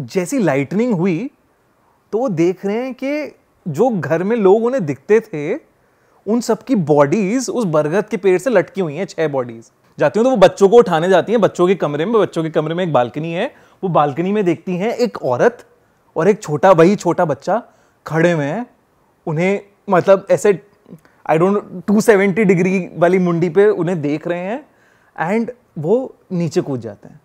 जैसी लाइटनिंग हुई तो वो देख रहे हैं कि जो घर में लोग उन्हें दिखते थे उन सबकी बॉडीज उस बरगद के पेड़ से लटकी हुई हैं छह बॉडीज जाती हूँ तो वो बच्चों को उठाने जाती हैं बच्चों के कमरे में बच्चों के कमरे में एक बालकनी है वो बालकनी में देखती हैं एक औरत और एक छोटा वही छोटा बच्चा खड़े हुए हैं उन्हें मतलब ऐसे I don't two seventy degree वाली मुंडी पे उन्हें देख रहे हैं एंड वो नीचे कूद जाते हैं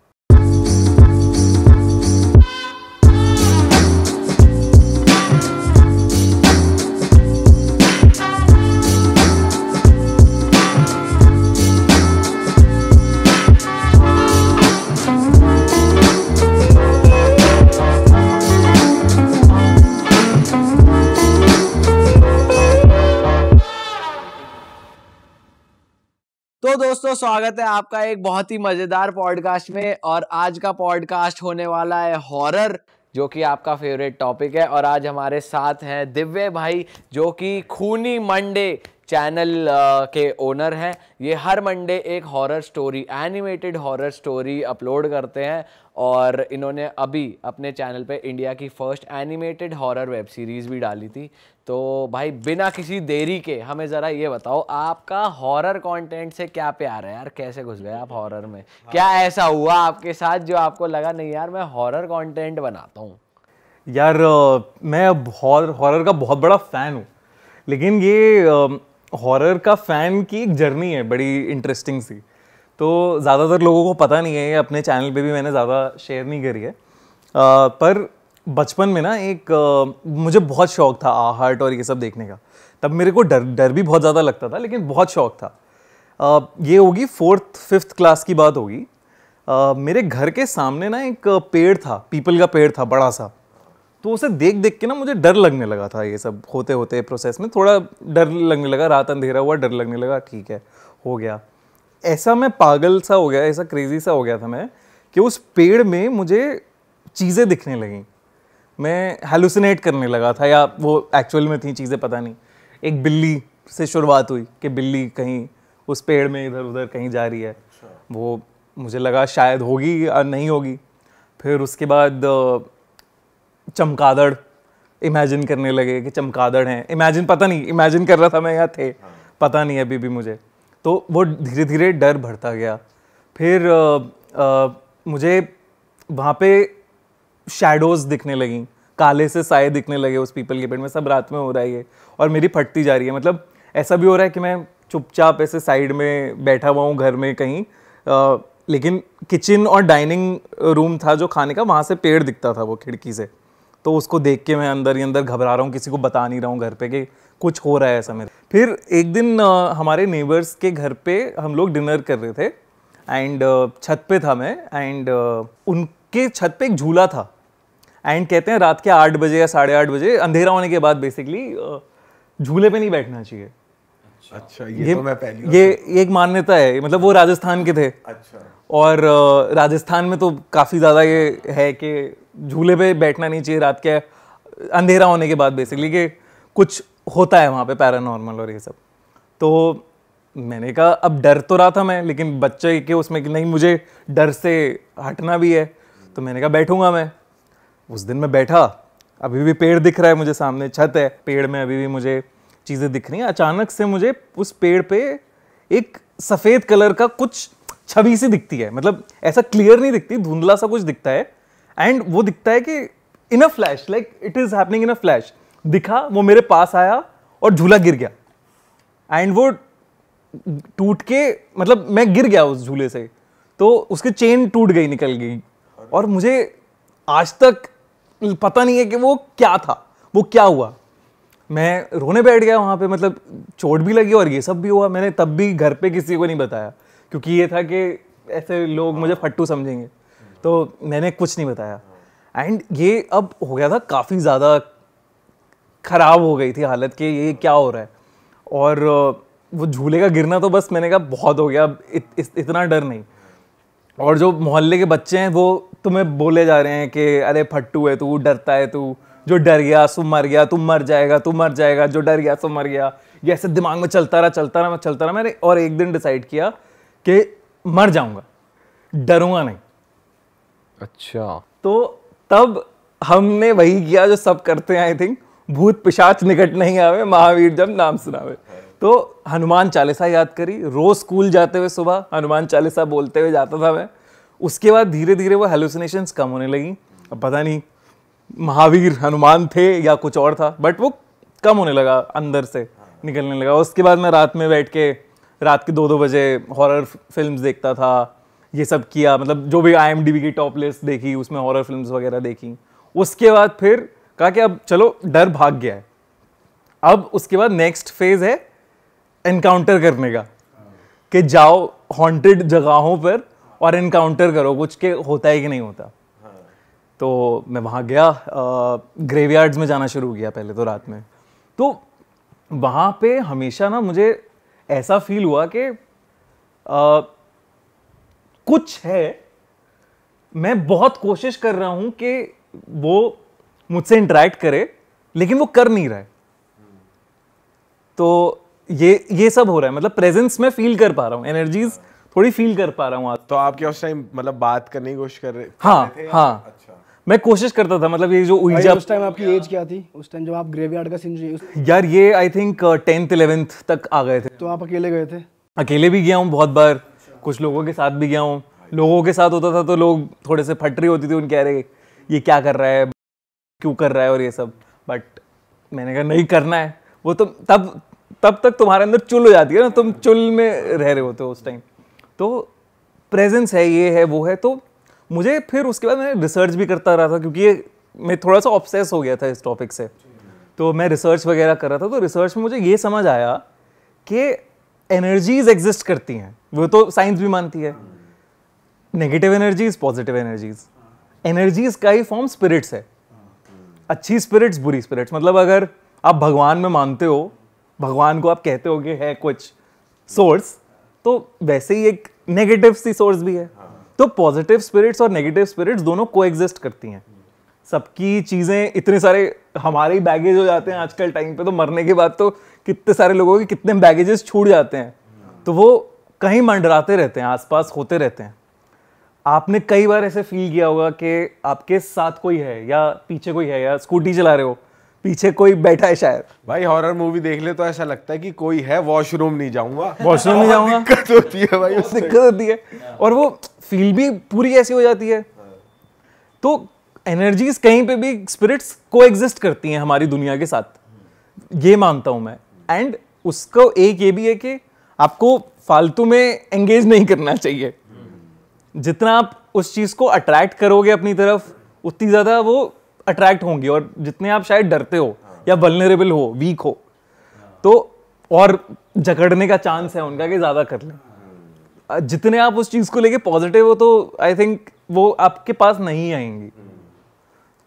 हेलो तो दोस्तों स्वागत है आपका एक बहुत ही मजेदार पॉडकास्ट में और आज का पॉडकास्ट होने वाला है हॉरर जो कि आपका फेवरेट टॉपिक है और आज हमारे साथ हैं दिव्य भाई जो कि खूनी मंडे चैनल के ओनर हैं ये हर मंडे एक horror story animated horror story upload करते हैं और इन्होंने अभी अपने चैनल पे इंडिया की first animated horror web series भी डाली थी तो भाई बिना किसी देरी के हमें ज़रा ये बताओ आपका हॉरर कंटेंट से क्या प्यार है यार कैसे घुस गए आप हॉरर में हाँ। क्या ऐसा हुआ आपके साथ जो आपको लगा नहीं यार मैं हॉरर कंटेंट बनाता हूँ यार मैं हॉरर का बहुत बड़ा फ़ैन हूँ लेकिन ये हॉरर का फ़ैन की एक जर्नी है बड़ी इंटरेस्टिंग सी तो ज़्यादातर लोगों को पता नहीं है अपने चैनल पे भी मैंने ज़्यादा शेयर नहीं करी है आ, पर बचपन में ना एक मुझे बहुत शौक था आहट और ये सब देखने का तब मेरे को डर डर भी बहुत ज़्यादा लगता था लेकिन बहुत शौक था ये होगी फोर्थ फिफ्थ क्लास की बात होगी मेरे घर के सामने ना एक पेड़ था पीपल का पेड़ था बड़ा सा तो उसे देख देख के ना मुझे डर लगने लगा था ये सब होते होते प्रोसेस में थोड़ा डर लगने लगा रात अंधेरा हुआ डर लगने लगा ठीक है हो गया ऐसा मैं पागल सा हो गया ऐसा क्रेजी सा हो गया था मैं कि उस पेड़ में मुझे चीज़ें दिखने लगीं मैं हेलुसिनेट करने लगा था या वो एक्चुअल में थी चीज़ें पता नहीं एक बिल्ली से शुरुआत हुई कि बिल्ली कहीं उस पेड़ में इधर उधर कहीं जा रही है अच्छा। वो मुझे लगा शायद होगी या नहीं होगी फिर उसके बाद चमकादड़ इमेजिन करने लगे कि चमकादड़ हैं इमेजिन पता नहीं इमेजिन कर रहा था मैं या थे हाँ। पता नहीं अभी भी मुझे तो वो धीरे धीरे डर बढ़ता गया फिर आ, आ, मुझे वहाँ पे शेडोज़ दिखने लगी काले से साए दिखने लगे उस पीपल के पेड़ में सब रात में हो रहा है ये और मेरी फटती जा रही है मतलब ऐसा भी हो रहा है कि मैं चुपचाप ऐसे साइड में बैठा हुआ हूँ घर में कहीं आ, लेकिन किचन और डाइनिंग रूम था जो खाने का वहाँ से पेड़ दिखता था वो खिड़की से तो उसको देख के मैं अंदर ही अंदर घबरा रहा हूँ किसी को बता नहीं रहा हूँ घर पे कि कुछ हो रहा है ऐसा मेरे फिर एक दिन हमारे नेबर्स के घर पे हम लोग डिनर कर रहे थे एंड छत पे था मैं एंड उनके छत पे एक झूला था एंड कहते हैं रात के आठ बजे या साढ़े आठ बजे अंधेरा होने के बाद बेसिकली झूले पे नहीं बैठना चाहिए अच्छा ये, ये तो मैं पहली ये, ये एक मान्यता है मतलब वो राजस्थान के थे अच्छा और राजस्थान में तो काफ़ी ज़्यादा ये है कि झूले पे बैठना नहीं चाहिए रात के अंधेरा होने के बाद बेसिकली कि कुछ होता है वहाँ पे पैरानॉर्मल और ये सब तो मैंने कहा अब डर तो रहा था मैं लेकिन बच्चे के उसमें कि नहीं मुझे डर से हटना भी है तो मैंने कहा बैठूंगा मैं उस दिन मैं बैठा अभी भी पेड़ दिख रहा है मुझे सामने छत है पेड़ में अभी भी मुझे चीज़ें दिख रही हैं अचानक से मुझे उस पेड़ पे एक सफ़ेद कलर का कुछ छवि सी दिखती है मतलब ऐसा क्लियर नहीं दिखती धुंधला सा कुछ दिखता है एंड वो दिखता है कि in a flash like it is happening in a flash दिखा वो मेरे पास आया और झूला गिर गया एंड वो टूट के मतलब मैं गिर गया उस झूले से तो उसकी चेन टूट गई निकल गई और मुझे आज तक पता नहीं है कि वो क्या था वो क्या हुआ मैं रोने बैठ गया वहाँ पे मतलब चोट भी लगी और ये सब भी हुआ मैंने तब भी घर पे किसी को नहीं बताया क्योंकि ये था कि ऐसे लोग मुझे फट्टू समझेंगे तो मैंने कुछ नहीं बताया एंड ये अब हो गया था काफ़ी ज़्यादा ख़राब हो गई थी हालत कि ये क्या हो रहा है और वो झूले का गिरना तो बस मैंने कहा बहुत हो गया अब इत, इत, इतना डर नहीं और जो मोहल्ले के बच्चे हैं वो तुम्हें बोले जा रहे हैं कि अरे फट्टू है तू डरता है तू जो डर गया सो मर गया तू मर जाएगा तू मर जाएगा जो डर गया सो मर गया ये ऐसे दिमाग में चलता रहा चलता रहा मैं चलता रहा मैंने और एक दिन डिसाइड किया कि मर जाऊंगा डरूंगा नहीं अच्छा तो तब हमने वही किया जो सब करते हैं आई थिंक भूत पिशाच निकट नहीं आवे महावीर जब नाम सुनावे तो हनुमान चालीसा याद करी रोज स्कूल जाते हुए सुबह हनुमान चालीसा बोलते हुए जाता था मैं उसके बाद धीरे धीरे वो हेलुसिनेशंस कम होने लगी अब पता नहीं महावीर हनुमान थे या कुछ और था बट वो कम होने लगा अंदर से निकलने लगा उसके बाद मैं रात में बैठ के रात के दो दो बजे हॉरर फिल्म देखता था ये सब किया मतलब जो भी आई की टॉप लिस्ट देखी उसमें हॉरर फिल्म वगैरह देखी उसके बाद फिर कहा कि अब चलो डर भाग गया है अब उसके बाद नेक्स्ट फेज है एनकाउंटर करने का कि जाओ हॉन्टेड जगहों पर और इनकाउंटर करो कुछ के होता है कि नहीं होता हाँ। तो मैं वहाँ गया ग्रेवयार्ड्स में जाना शुरू किया पहले तो रात में तो वहाँ पे हमेशा ना मुझे ऐसा फील हुआ कि कुछ है मैं बहुत कोशिश कर रहा हूँ कि वो मुझसे इंटरेक्ट करे लेकिन वो कर नहीं रहा है हम्म। तो ये ये सब हो रहा है मतलब प्रेजेंस में फील कर पा रहा हूँ एनर्जीज थोड़ी फील कर पा रहा हूँ तो आप क्या उस टाइम मतलब बात करने की कोशिश कर रहे हाँ थे हाँ अच्छा मैं कोशिश करता था मतलब ये जो उलझा उस टाइम आपकी एज क्या थी उस टाइम जब आप ग्रेवयार्ड का सीन यार ये आई थिंक टेंथ इलेवेंथ तक आ गए थे तो आप अकेले गए थे अकेले भी गया हूँ बहुत बार कुछ लोगों के साथ भी गया हूँ लोगों के साथ होता था तो लोग थोड़े से फटरी होती थी उनके अरे ये क्या कर रहा है क्यों कर रहा है और ये सब बट मैंने कहा नहीं करना है वो तो तब तब तक तुम्हारे अंदर चुल हो जाती है ना तुम चुल में रह रहे होते हो उस टाइम तो प्रेजेंस है ये है वो है तो मुझे फिर उसके बाद मैं रिसर्च भी करता रहा था क्योंकि ये मैं थोड़ा सा ऑब्सेस हो गया था इस टॉपिक से तो मैं रिसर्च वगैरह कर रहा था तो रिसर्च में मुझे ये समझ आया कि एनर्जीज एग्जिस्ट करती हैं वो तो साइंस भी मानती है negative energies positive energies energies का ही फॉर्म स्पिरिट्स है अच्छी स्पिरिट्स बुरी स्पिरिट्स मतलब अगर आप भगवान में मानते हो भगवान को आप कहते हो कि है कुछ सोर्स तो वैसे ही एक नेगेटिव सी सोर्स भी है हाँ। तो पॉजिटिव स्पिरिट्स और नेगेटिव स्पिरिट्स दोनों को करती हैं सबकी चीज़ें इतने सारे हमारे ही बैगेज हो जाते हैं आजकल टाइम पे तो मरने के बाद तो कितने सारे लोगों के कितने बैगेजेस छूट जाते हैं हाँ। तो वो कहीं मंडराते रहते हैं आसपास होते रहते हैं आपने कई बार ऐसे फील किया होगा कि आपके साथ कोई है या पीछे कोई है या स्कूटी चला रहे हो पीछे कोई बैठा है शायद भाई हॉरर मूवी देख ले तो ऐसा लगता है कि कोई है वॉशरूम नहीं जाऊंगा वॉशरूम नहीं जाऊंगा दिक्कत होती है भाई दिक्कत होती है और वो फील भी पूरी ऐसी हो जाती है तो एनर्जीज कहीं पे भी स्पिरिट्स को एग्जिस्ट करती हैं हमारी दुनिया के साथ ये मानता हूं मैं एंड उसको एक ये भी है कि आपको फालतू में एंगेज नहीं करना चाहिए जितना आप उस चीज़ को अट्रैक्ट करोगे अपनी तरफ उतनी ज़्यादा वो अट्रैक्ट होंगे और जितने आप शायद डरते हो या वलनरेबल हो वीक हो तो और जकड़ने का चांस है उनका कि ज़्यादा कर लें जितने आप उस चीज़ को लेके पॉजिटिव हो तो आई थिंक वो आपके पास नहीं आएंगी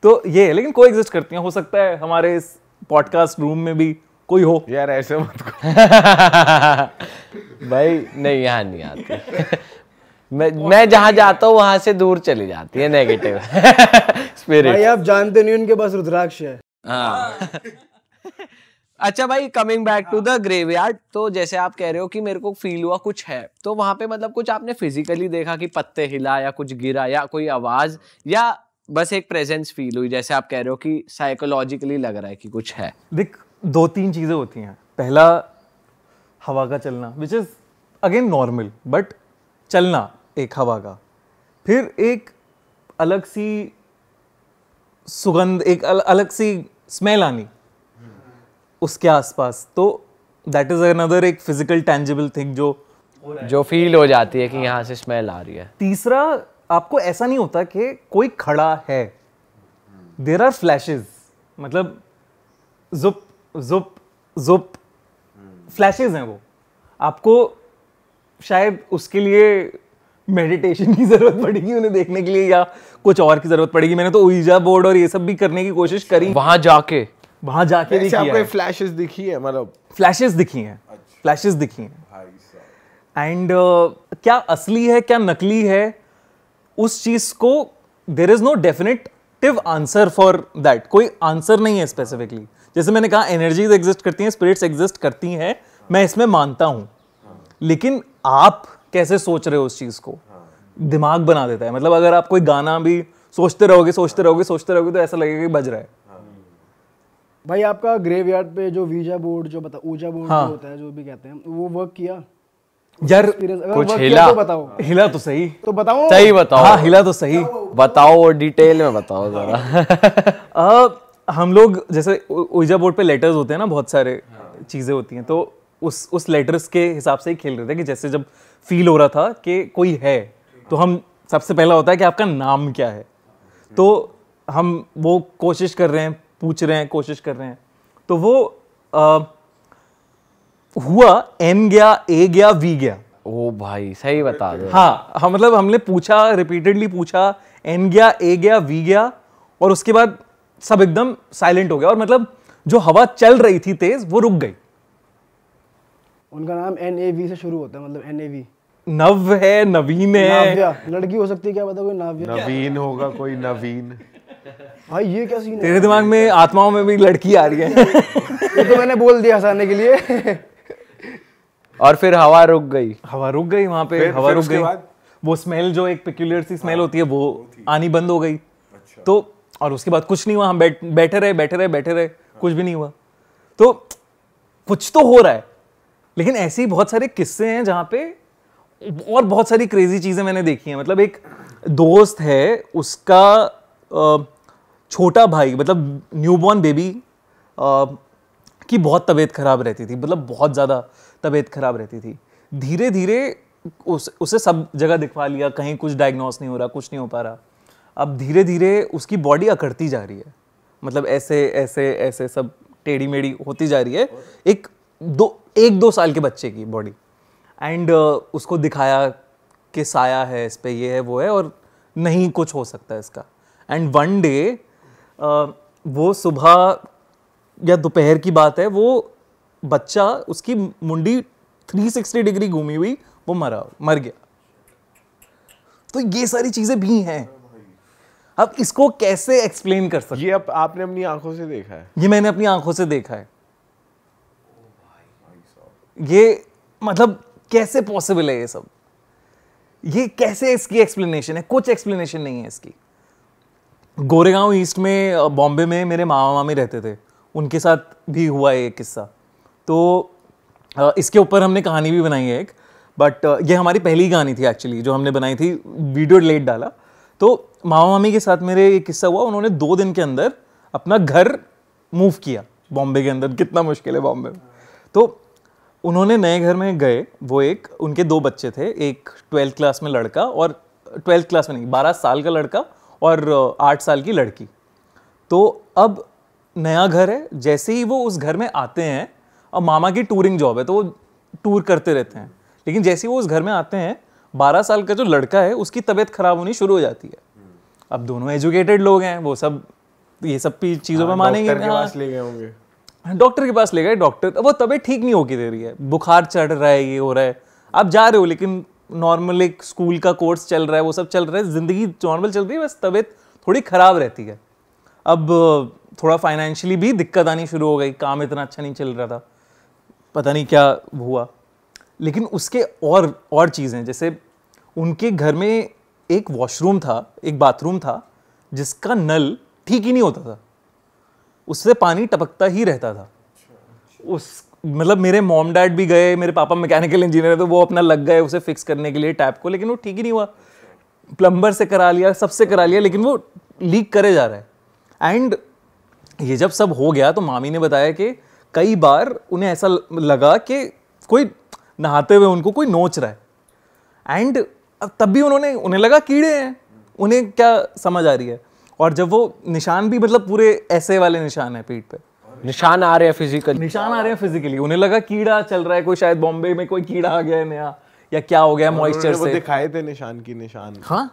तो ये है लेकिन कोई एग्जिस्ट करती हैं हो सकता है हमारे इस पॉडकास्ट रूम में भी कोई हो यार ऐसे मत भाई नहीं यहाँ नहीं आते मैं मैं जहाँ जाता हूँ वहां से दूर चली जाती है नेगेटिव स्पिरिट भाई आप जानते नहीं उनके पास रुद्राक्ष है हाँ। अच्छा भाई coming back to the graveyard तो जैसे आप कह रहे हो कि मेरे को फील हुआ कुछ है तो वहां पे मतलब कुछ आपने फिजिकली देखा कि पत्ते हिला या कुछ गिरा या कोई आवाज या बस एक प्रेजेंस फील हुई जैसे आप कह रहे हो कि साइकोलॉजिकली लग रहा है कि कुछ है देख दो तीन चीज़ें होती हैं पहला हवा का चलना which is again normal but चलना एक हवा का फिर एक अलग सी सुगंध एक अल, अलग सी स्मेल आनी उसके आसपास तो दैट इज़ अनदर एक फिजिकल टेंजिबल थिंग जो जो फील हो जाती है कि यहाँ से स्मेल आ रही है तीसरा आपको ऐसा नहीं होता कि कोई खड़ा है देर आर फ्लैशेज मतलब जुप जुप जुप फ्लैशेज हैं वो आपको शायद उसके लिए मेडिटेशन की ज़रूरत पड़ेगी उन्हें देखने के लिए या कुछ और की ज़रूरत पड़ेगी मैंने तो ओइजा बोर्ड और ये सब भी करने की कोशिश करी वहां जाके वहां जाके भी किया फ्लैशेस दिखी है मतलब फ्लैशेस दिखी हैं फ्लैशेस मतलब? दिखी हैं एंड अच्छा। uh, क्या असली है क्या नकली है उस चीज़ को there is no definitive answer for that कोई आंसर नहीं है स्पेसिफिकली जैसे मैंने कहा एनर्जीज एग्जिस्ट करती हैं स्पिरिट्स एग्जिस्ट करती हैं मैं इसमें मानता हूं लेकिन आप कैसे सोच रहे हो उस चीज़ को दिमाग बना देता है मतलब अगर आप कोई गाना भी सोचते रहोगे सोचते रहोगे सोचते रहोगे तो ऐसा लगेगा कि बज रहा है भाई आपका ग्रेवयार्ड पे जो वीजा बोर्ड जो बता ऊर्जा बोर्ड हाँ। होता है जो भी कहते हैं वो वर्क किया यार कुछ हिला तो बताओ हिला तो सही तो बताओ सही बताओ हाँ हिला तो सही बताओ और डिटेल में बताओ जरा हम लोग जैसे ऊर्जा बोर्ड पे लेटर्स होते हैं ना बहुत सारे हाँ। चीज़ें होती हैं तो उस उस लेटर्स के हिसाब से ही खेल रहे थे कि जैसे जब फील हो रहा था कि कोई है तो हम सबसे पहला होता है कि आपका नाम क्या है तो हम वो कोशिश कर रहे हैं पूछ रहे हैं कोशिश कर रहे हैं तो वो आ, हुआ एम गया ए गया वी गया ओ भाई सही बता दो हाँ हम हाँ, मतलब हमने पूछा रिपीटेडली पूछा एन गया ए गया वी गया और उसके बाद सब एकदम साइलेंट हो गया और मतलब जो हवा चल रही थी तेज वो रुक गई उनका नाम एन ए वी से शुरू होता है मतलब एन ए वी नव है नवीन है लड़की हो सकती है क्या पता कोई नाव्या नवीन होगा कोई नवीन भाई ये क्या सीन तेरे दिमाग में आत्माओं में भी लड़की आ रही है ये तो मैंने बोल दिया हंसाने के लिए और फिर हवा रुक गई हवा रुक गई वहां पे हवा रुक गई वो स्मेल जो एक पिक्यूलर सी स्मेल हाँ। होती है वो आनी बंद हो गई अच्छा। तो और उसके बाद कुछ नहीं हुआ हम बैठे रहे बैठे रहे बैठे रहे कुछ भी नहीं हुआ तो कुछ तो हो रहा है लेकिन ऐसे ही बहुत सारे किस्से हैं जहाँ पे और बहुत सारी क्रेजी चीज़ें मैंने देखी हैं मतलब एक दोस्त है उसका छोटा भाई मतलब न्यूबॉर्न बेबी की बहुत तबीयत ख़राब रहती थी मतलब बहुत ज़्यादा तबीयत ख़राब रहती थी धीरे धीरे उस उसे सब जगह दिखवा लिया कहीं कुछ डायग्नोस नहीं हो रहा कुछ नहीं हो पा रहा अब धीरे धीरे उसकी बॉडी अकड़ती जा रही है मतलब ऐसे ऐसे ऐसे सब टेढ़ी मेढ़ी होती जा रही है एक दो एक दो साल के बच्चे की बॉडी एंड uh, उसको दिखाया कि साया है इस पर ये है वो है और नहीं कुछ हो सकता इसका एंड वन डे वो सुबह या दोपहर की बात है वो बच्चा उसकी मुंडी 360 डिग्री घूमी हुई वो मरा मर गया तो ये सारी चीज़ें भी हैं अब इसको कैसे एक्सप्लेन कर सकते ये आप, आपने अपनी आंखों से देखा है ये मैंने अपनी आंखों से देखा है ये मतलब कैसे पॉसिबल है ये सब ये कैसे इसकी एक्सप्लेनेशन है कुछ एक्सप्लेनेशन नहीं है इसकी गोरेगांव ईस्ट में बॉम्बे में मेरे मामा मामी रहते थे उनके साथ भी हुआ है एक किस्सा तो इसके ऊपर हमने कहानी भी बनाई है एक बट ये हमारी पहली कहानी थी एक्चुअली जो हमने बनाई थी वीडियो लेट डाला तो मामा मामी के साथ मेरे ये किस्सा हुआ उन्होंने दो दिन के अंदर अपना घर मूव किया बॉम्बे के अंदर कितना मुश्किल है बॉम्बे में तो उन्होंने नए घर में गए वो एक उनके दो बच्चे थे एक ट्वेल्थ क्लास में लड़का और ट्वेल्थ क्लास में नहीं बारह साल का लड़का और आठ साल की लड़की तो अब नया घर है जैसे ही वो उस घर में आते हैं अब मामा की टूरिंग जॉब है तो वो टूर करते रहते हैं लेकिन जैसे ही वो उस घर में आते हैं बारह साल का जो लड़का है उसकी तबीयत खराब होनी शुरू हो जाती है अब दोनों एजुकेटेड लोग हैं वो सब ये सब चीज़ों में हाँ, मानेंगे डॉक्टर के पास ले गए डॉक्टर वो तबीयत ठीक नहीं होगी दे रही है बुखार चढ़ रहा है ये हो रहा है आप जा रहे हो लेकिन नॉर्मल एक स्कूल का कोर्स चल रहा है वो सब चल रहा है ज़िंदगी नॉर्मल चल रही है बस तबीयत थोड़ी ख़राब रहती है अब थोड़ा फाइनेंशियली भी दिक्कत आनी शुरू हो गई काम इतना अच्छा नहीं चल रहा था पता नहीं क्या हुआ लेकिन उसके और और चीज़ें जैसे उनके घर में एक वॉशरूम था एक बाथरूम था जिसका नल ठीक ही नहीं होता था उससे पानी टपकता ही रहता था उस मतलब मेरे मॉम डैड भी गए मेरे पापा मैकेनिकल इंजीनियर है तो वो अपना लग गए उसे फिक्स करने के लिए टैप को लेकिन वो ठीक ही नहीं हुआ प्लम्बर से करा लिया सबसे करा लिया लेकिन वो लीक करे जा रहा है एंड ये जब सब हो गया तो मामी ने बताया कि कई बार उन्हें ऐसा लगा कि कोई नहाते हुए उनको कोई नोच रहा है एंड तब भी उन्होंने उन्हें लगा कीड़े हैं उन्हें क्या समझ आ रही है और जब वो निशान भी मतलब पूरे ऐसे वाले निशान है पीठ पे निशान आ रहे हैं फिजिकली निशान आ रहे हैं फिजिकली उन्हें लगा कीड़ा चल रहा है कोई शायद बॉम्बे में कोई कीड़ा आ गया है नया या क्या हो गया मॉइस्चर से दिखाए थे निशान की निशान हाँ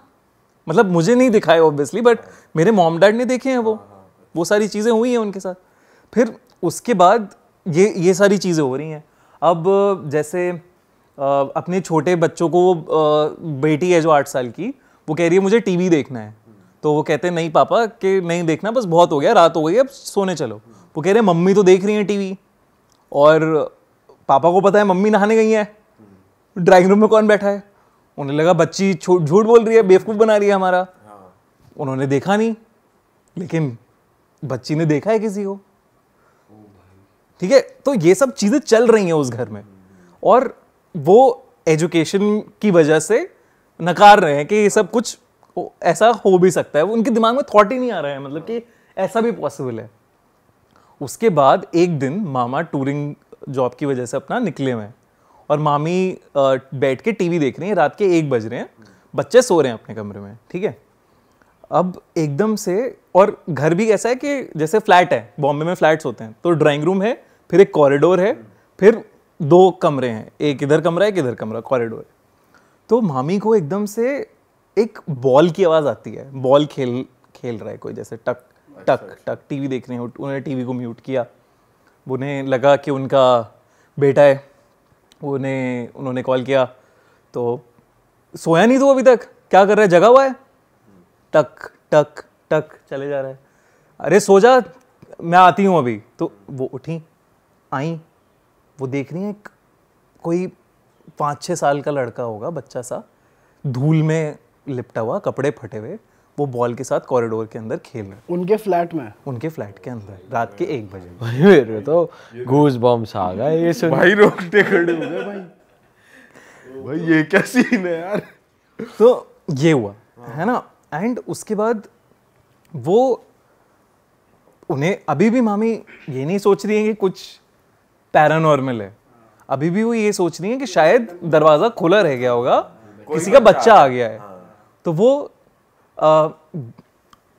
मतलब मुझे नहीं दिखाए ऑब्वियसली बट मेरे मॉम डैड ने देखे हैं वो हाँ, हाँ। वो सारी चीज़ें हुई हैं उनके साथ फिर उसके बाद ये ये सारी चीज़ें हो रही हैं अब जैसे अपने छोटे बच्चों को बेटी है जो आठ साल की वो कह रही है मुझे टीवी देखना है तो वो कहते हैं नहीं पापा कि नहीं देखना बस बहुत हो गया रात हो गई अब सोने चलो वो कह रहे हैं मम्मी तो देख रही हैं टीवी और पापा को पता है मम्मी नहाने गई है ड्राइंग रूम में कौन बैठा है उन्हें लगा बच्ची झूठ बोल रही है बेवकूफ़ बना रही है हमारा हाँ। उन्होंने देखा नहीं लेकिन बच्ची ने देखा है किसी को ठीक है तो ये सब चीज़ें चल रही हैं उस घर में और वो एजुकेशन की वजह से नकार रहे हैं कि ये सब कुछ ऐसा हो भी सकता है उनके दिमाग में थॉट ही नहीं आ रहा है मतलब कि ऐसा भी पॉसिबल है उसके बाद एक दिन मामा टूरिंग जॉब की वजह से अपना निकले हुए हैं और मामी बैठ के टीवी देख रही हैं रात के एक बज रहे हैं बच्चे सो रहे हैं अपने कमरे में ठीक है अब एकदम से और घर भी ऐसा है कि जैसे फ्लैट है बॉम्बे में फ्लैट्स होते हैं तो ड्राइंग रूम है फिर एक कॉरिडोर है फिर दो कमरे हैं एक इधर कमरा एक इधर कमरा कॉरिडोर तो मामी को एकदम से एक बॉल की आवाज़ आती है बॉल खेल खेल रहा है कोई जैसे टक अच्छा, टक अच्छा। टक टीवी देख रहे हो उन्होंने टीवी को म्यूट किया उन्हें लगा कि उनका बेटा है उन्हें उन्होंने कॉल किया तो सोया नहीं तो अभी तक क्या कर रहा है जगा हुआ है टक टक टक चले जा रहा है अरे सो जा मैं आती हूँ अभी तो वो उठी आई वो देख रही है कोई पाँच छः साल का लड़का होगा बच्चा सा धूल में लिपटा हुआ कपड़े फटे हुए वो बॉल के साथ कॉरिडोर के अंदर खेल रहे उनके फ्लैट में उनके फ्लैट के अंदर रात के एक बजे भाई मेरे तो गूज बॉम्स आ गए ये सुन भाई रोकते खड़े हो गए भाई भाई ये क्या सीन है यार तो ये हुआ है ना एंड उसके बाद वो उन्हें अभी भी मामी ये नहीं सोच रही है कि कुछ पैरानॉर्मल है अभी भी वो ये सोच रही है कि शायद दरवाज़ा खुला रह गया होगा किसी का बच्चा आ गया है हाँ। तो वो आ,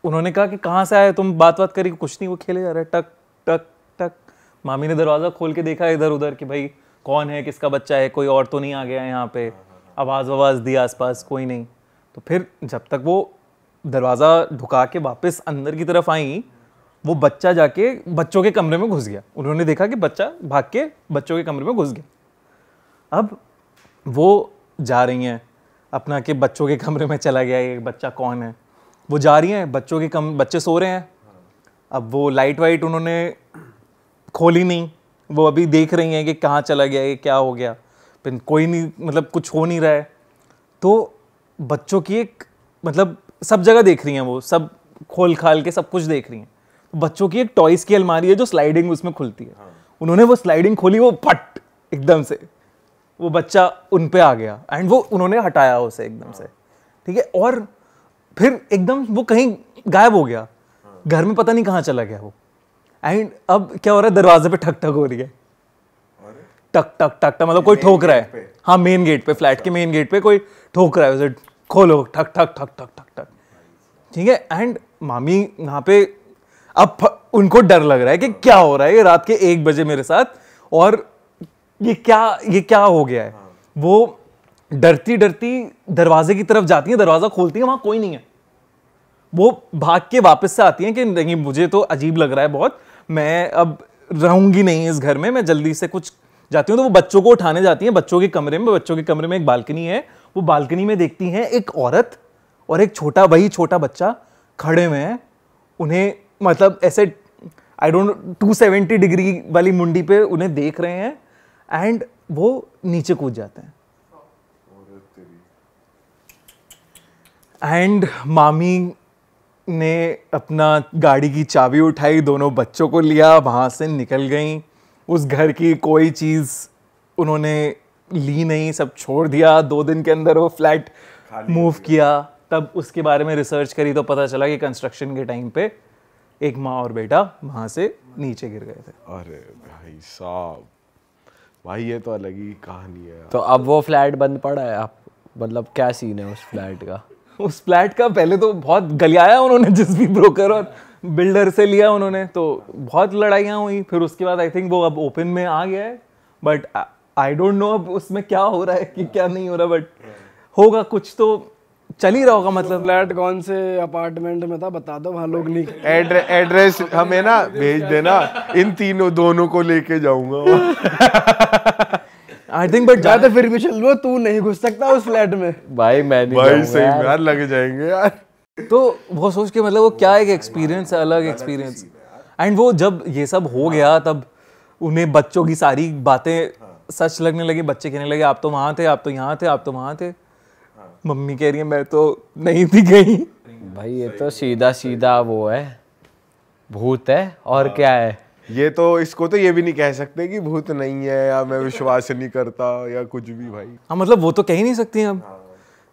उन्होंने कहा कि कहाँ से आए तुम बात बात करी कुछ नहीं वो खेले जा रहा है टक टक टक मामी ने दरवाज़ा खोल के देखा इधर उधर कि भाई कौन है किसका बच्चा है कोई और तो नहीं आ गया यहाँ पे आवाज़ आवाज़ दी आसपास कोई नहीं तो फिर जब तक वो दरवाज़ा ढुका के वापस अंदर की तरफ आई वो बच्चा जाके बच्चों के कमरे में घुस गया उन्होंने देखा कि बच्चा भाग के बच्चों के कमरे में घुस गया अब वो जा रही हैं अपना कि बच्चों के कमरे में चला गया ये बच्चा कौन है वो जा रही हैं बच्चों के कम बच्चे सो रहे हैं अब वो लाइट वाइट उन्होंने खोली नहीं वो अभी देख रही हैं कि कहाँ चला गया ये क्या हो गया फिर कोई नहीं मतलब कुछ हो नहीं रहा है तो बच्चों की एक मतलब सब जगह देख रही हैं वो सब खोल खाल के सब कुछ देख रही हैं बच्चों की एक टॉयस की अलमारी है जो स्लाइडिंग उसमें खुलती है हाँ। उन्होंने वो स्लाइडिंग खोली वो फट एकदम से वो बच्चा उन पे आ गया एंड वो उन्होंने हटाया उसे एकदम से ठीक है और फिर एकदम वो कहीं गायब हो गया घर में पता नहीं कहाँ चला गया वो एंड अब क्या हो रहा है दरवाजे पे ठक ठक हो रही है टक टक टक टक मतलब कोई ठोक रहा है हाँ मेन गेट पे फ्लैट के मेन गेट पे कोई ठोक रहा है उसे खोलो ठक ठक ठक ठक ठक ठक ठीक है एंड मामी यहाँ पे अब उनको डर लग रहा है कि क्या हो रहा है रात के एक बजे मेरे साथ और ये क्या ये क्या हो गया है हाँ। वो डरती डरती दरवाजे की तरफ जाती है दरवाज़ा खोलती है वहाँ कोई नहीं है वो भाग के वापस से आती है कि नहीं मुझे तो अजीब लग रहा है बहुत मैं अब रहूंगी नहीं इस घर में मैं जल्दी से कुछ जाती हूँ तो वो बच्चों को उठाने जाती हैं बच्चों के कमरे में बच्चों के कमरे में एक बालकनी है वो बालकनी में देखती हैं एक औरत और एक छोटा वही छोटा बच्चा खड़े हुए हैं उन्हें मतलब ऐसे I don't two seventy degree वाली मुंडी पे उन्हें देख रहे हैं एंड वो नीचे कूद जाते हैं एंड मामी ने अपना गाड़ी की चाबी उठाई दोनों बच्चों को लिया वहाँ से निकल गई उस घर की कोई चीज़ उन्होंने ली नहीं सब छोड़ दिया दो दिन के अंदर वो फ्लैट मूव किया तब उसके बारे में रिसर्च करी तो पता चला कि कंस्ट्रक्शन के टाइम पे एक माँ और बेटा वहाँ से नीचे गिर गए थे अरे भाई साहब भाई ये तो अलग ही कहानी है तो अब वो फ्लैट बंद पड़ा है आप मतलब क्या सीन है उस फ्लैट का उस फ्लैट का पहले तो बहुत गलियाया उन्होंने जिस भी ब्रोकर और बिल्डर से लिया उन्होंने तो बहुत लड़ाइयाँ हुई फिर उसके बाद आई थिंक वो अब ओपन में आ गया है बट आई डोंट नो अब उसमें क्या हो रहा है कि क्या नहीं हो रहा बट होगा कुछ तो चल ही रहा होगा मतलब फ्लैट कौन से अपार्टमेंट में था बता दो वहां लोग नहीं एड्रेस हमें ना भेज देना इन तीनों दोनों को लेके जाऊंगा आई थिंक बट जाते फिर भी चल लो तू नहीं घुस सकता उस फ्लैट में भाई मैं नहीं भाई सही यार, यार लग जाएंगे यार तो वो सोच के मतलब वो क्या एक एक्सपीरियंस है अलग एक्सपीरियंस एंड वो जब ये सब हो गया तब उन्हें बच्चों की सारी बातें सच लगने लगी बच्चे कहने लगे आप तो वहां थे आप तो यहाँ थे आप तो वहां थे मम्मी कह रही है मैं तो नहीं थी गई भाई ये तो सीधा सीधा वो है भूत है और हाँ। क्या है ये तो इसको तो ये भी नहीं कह सकते कि भूत नहीं है या मैं विश्वास नहीं करता या कुछ भी भाई हाँ मतलब वो तो कह ही नहीं सकती हम हाँ।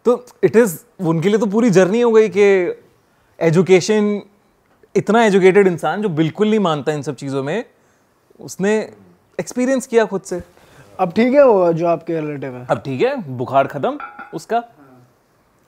तो इट इज़ उनके लिए तो पूरी जर्नी हो गई कि एजुकेशन इतना एजुकेटेड इंसान जो बिल्कुल नहीं मानता इन सब चीज़ों में उसने एक्सपीरियंस किया खुद से अब ठीक है वो जो आपके रिलेटिव है अब ठीक है बुखार ख़त्म उसका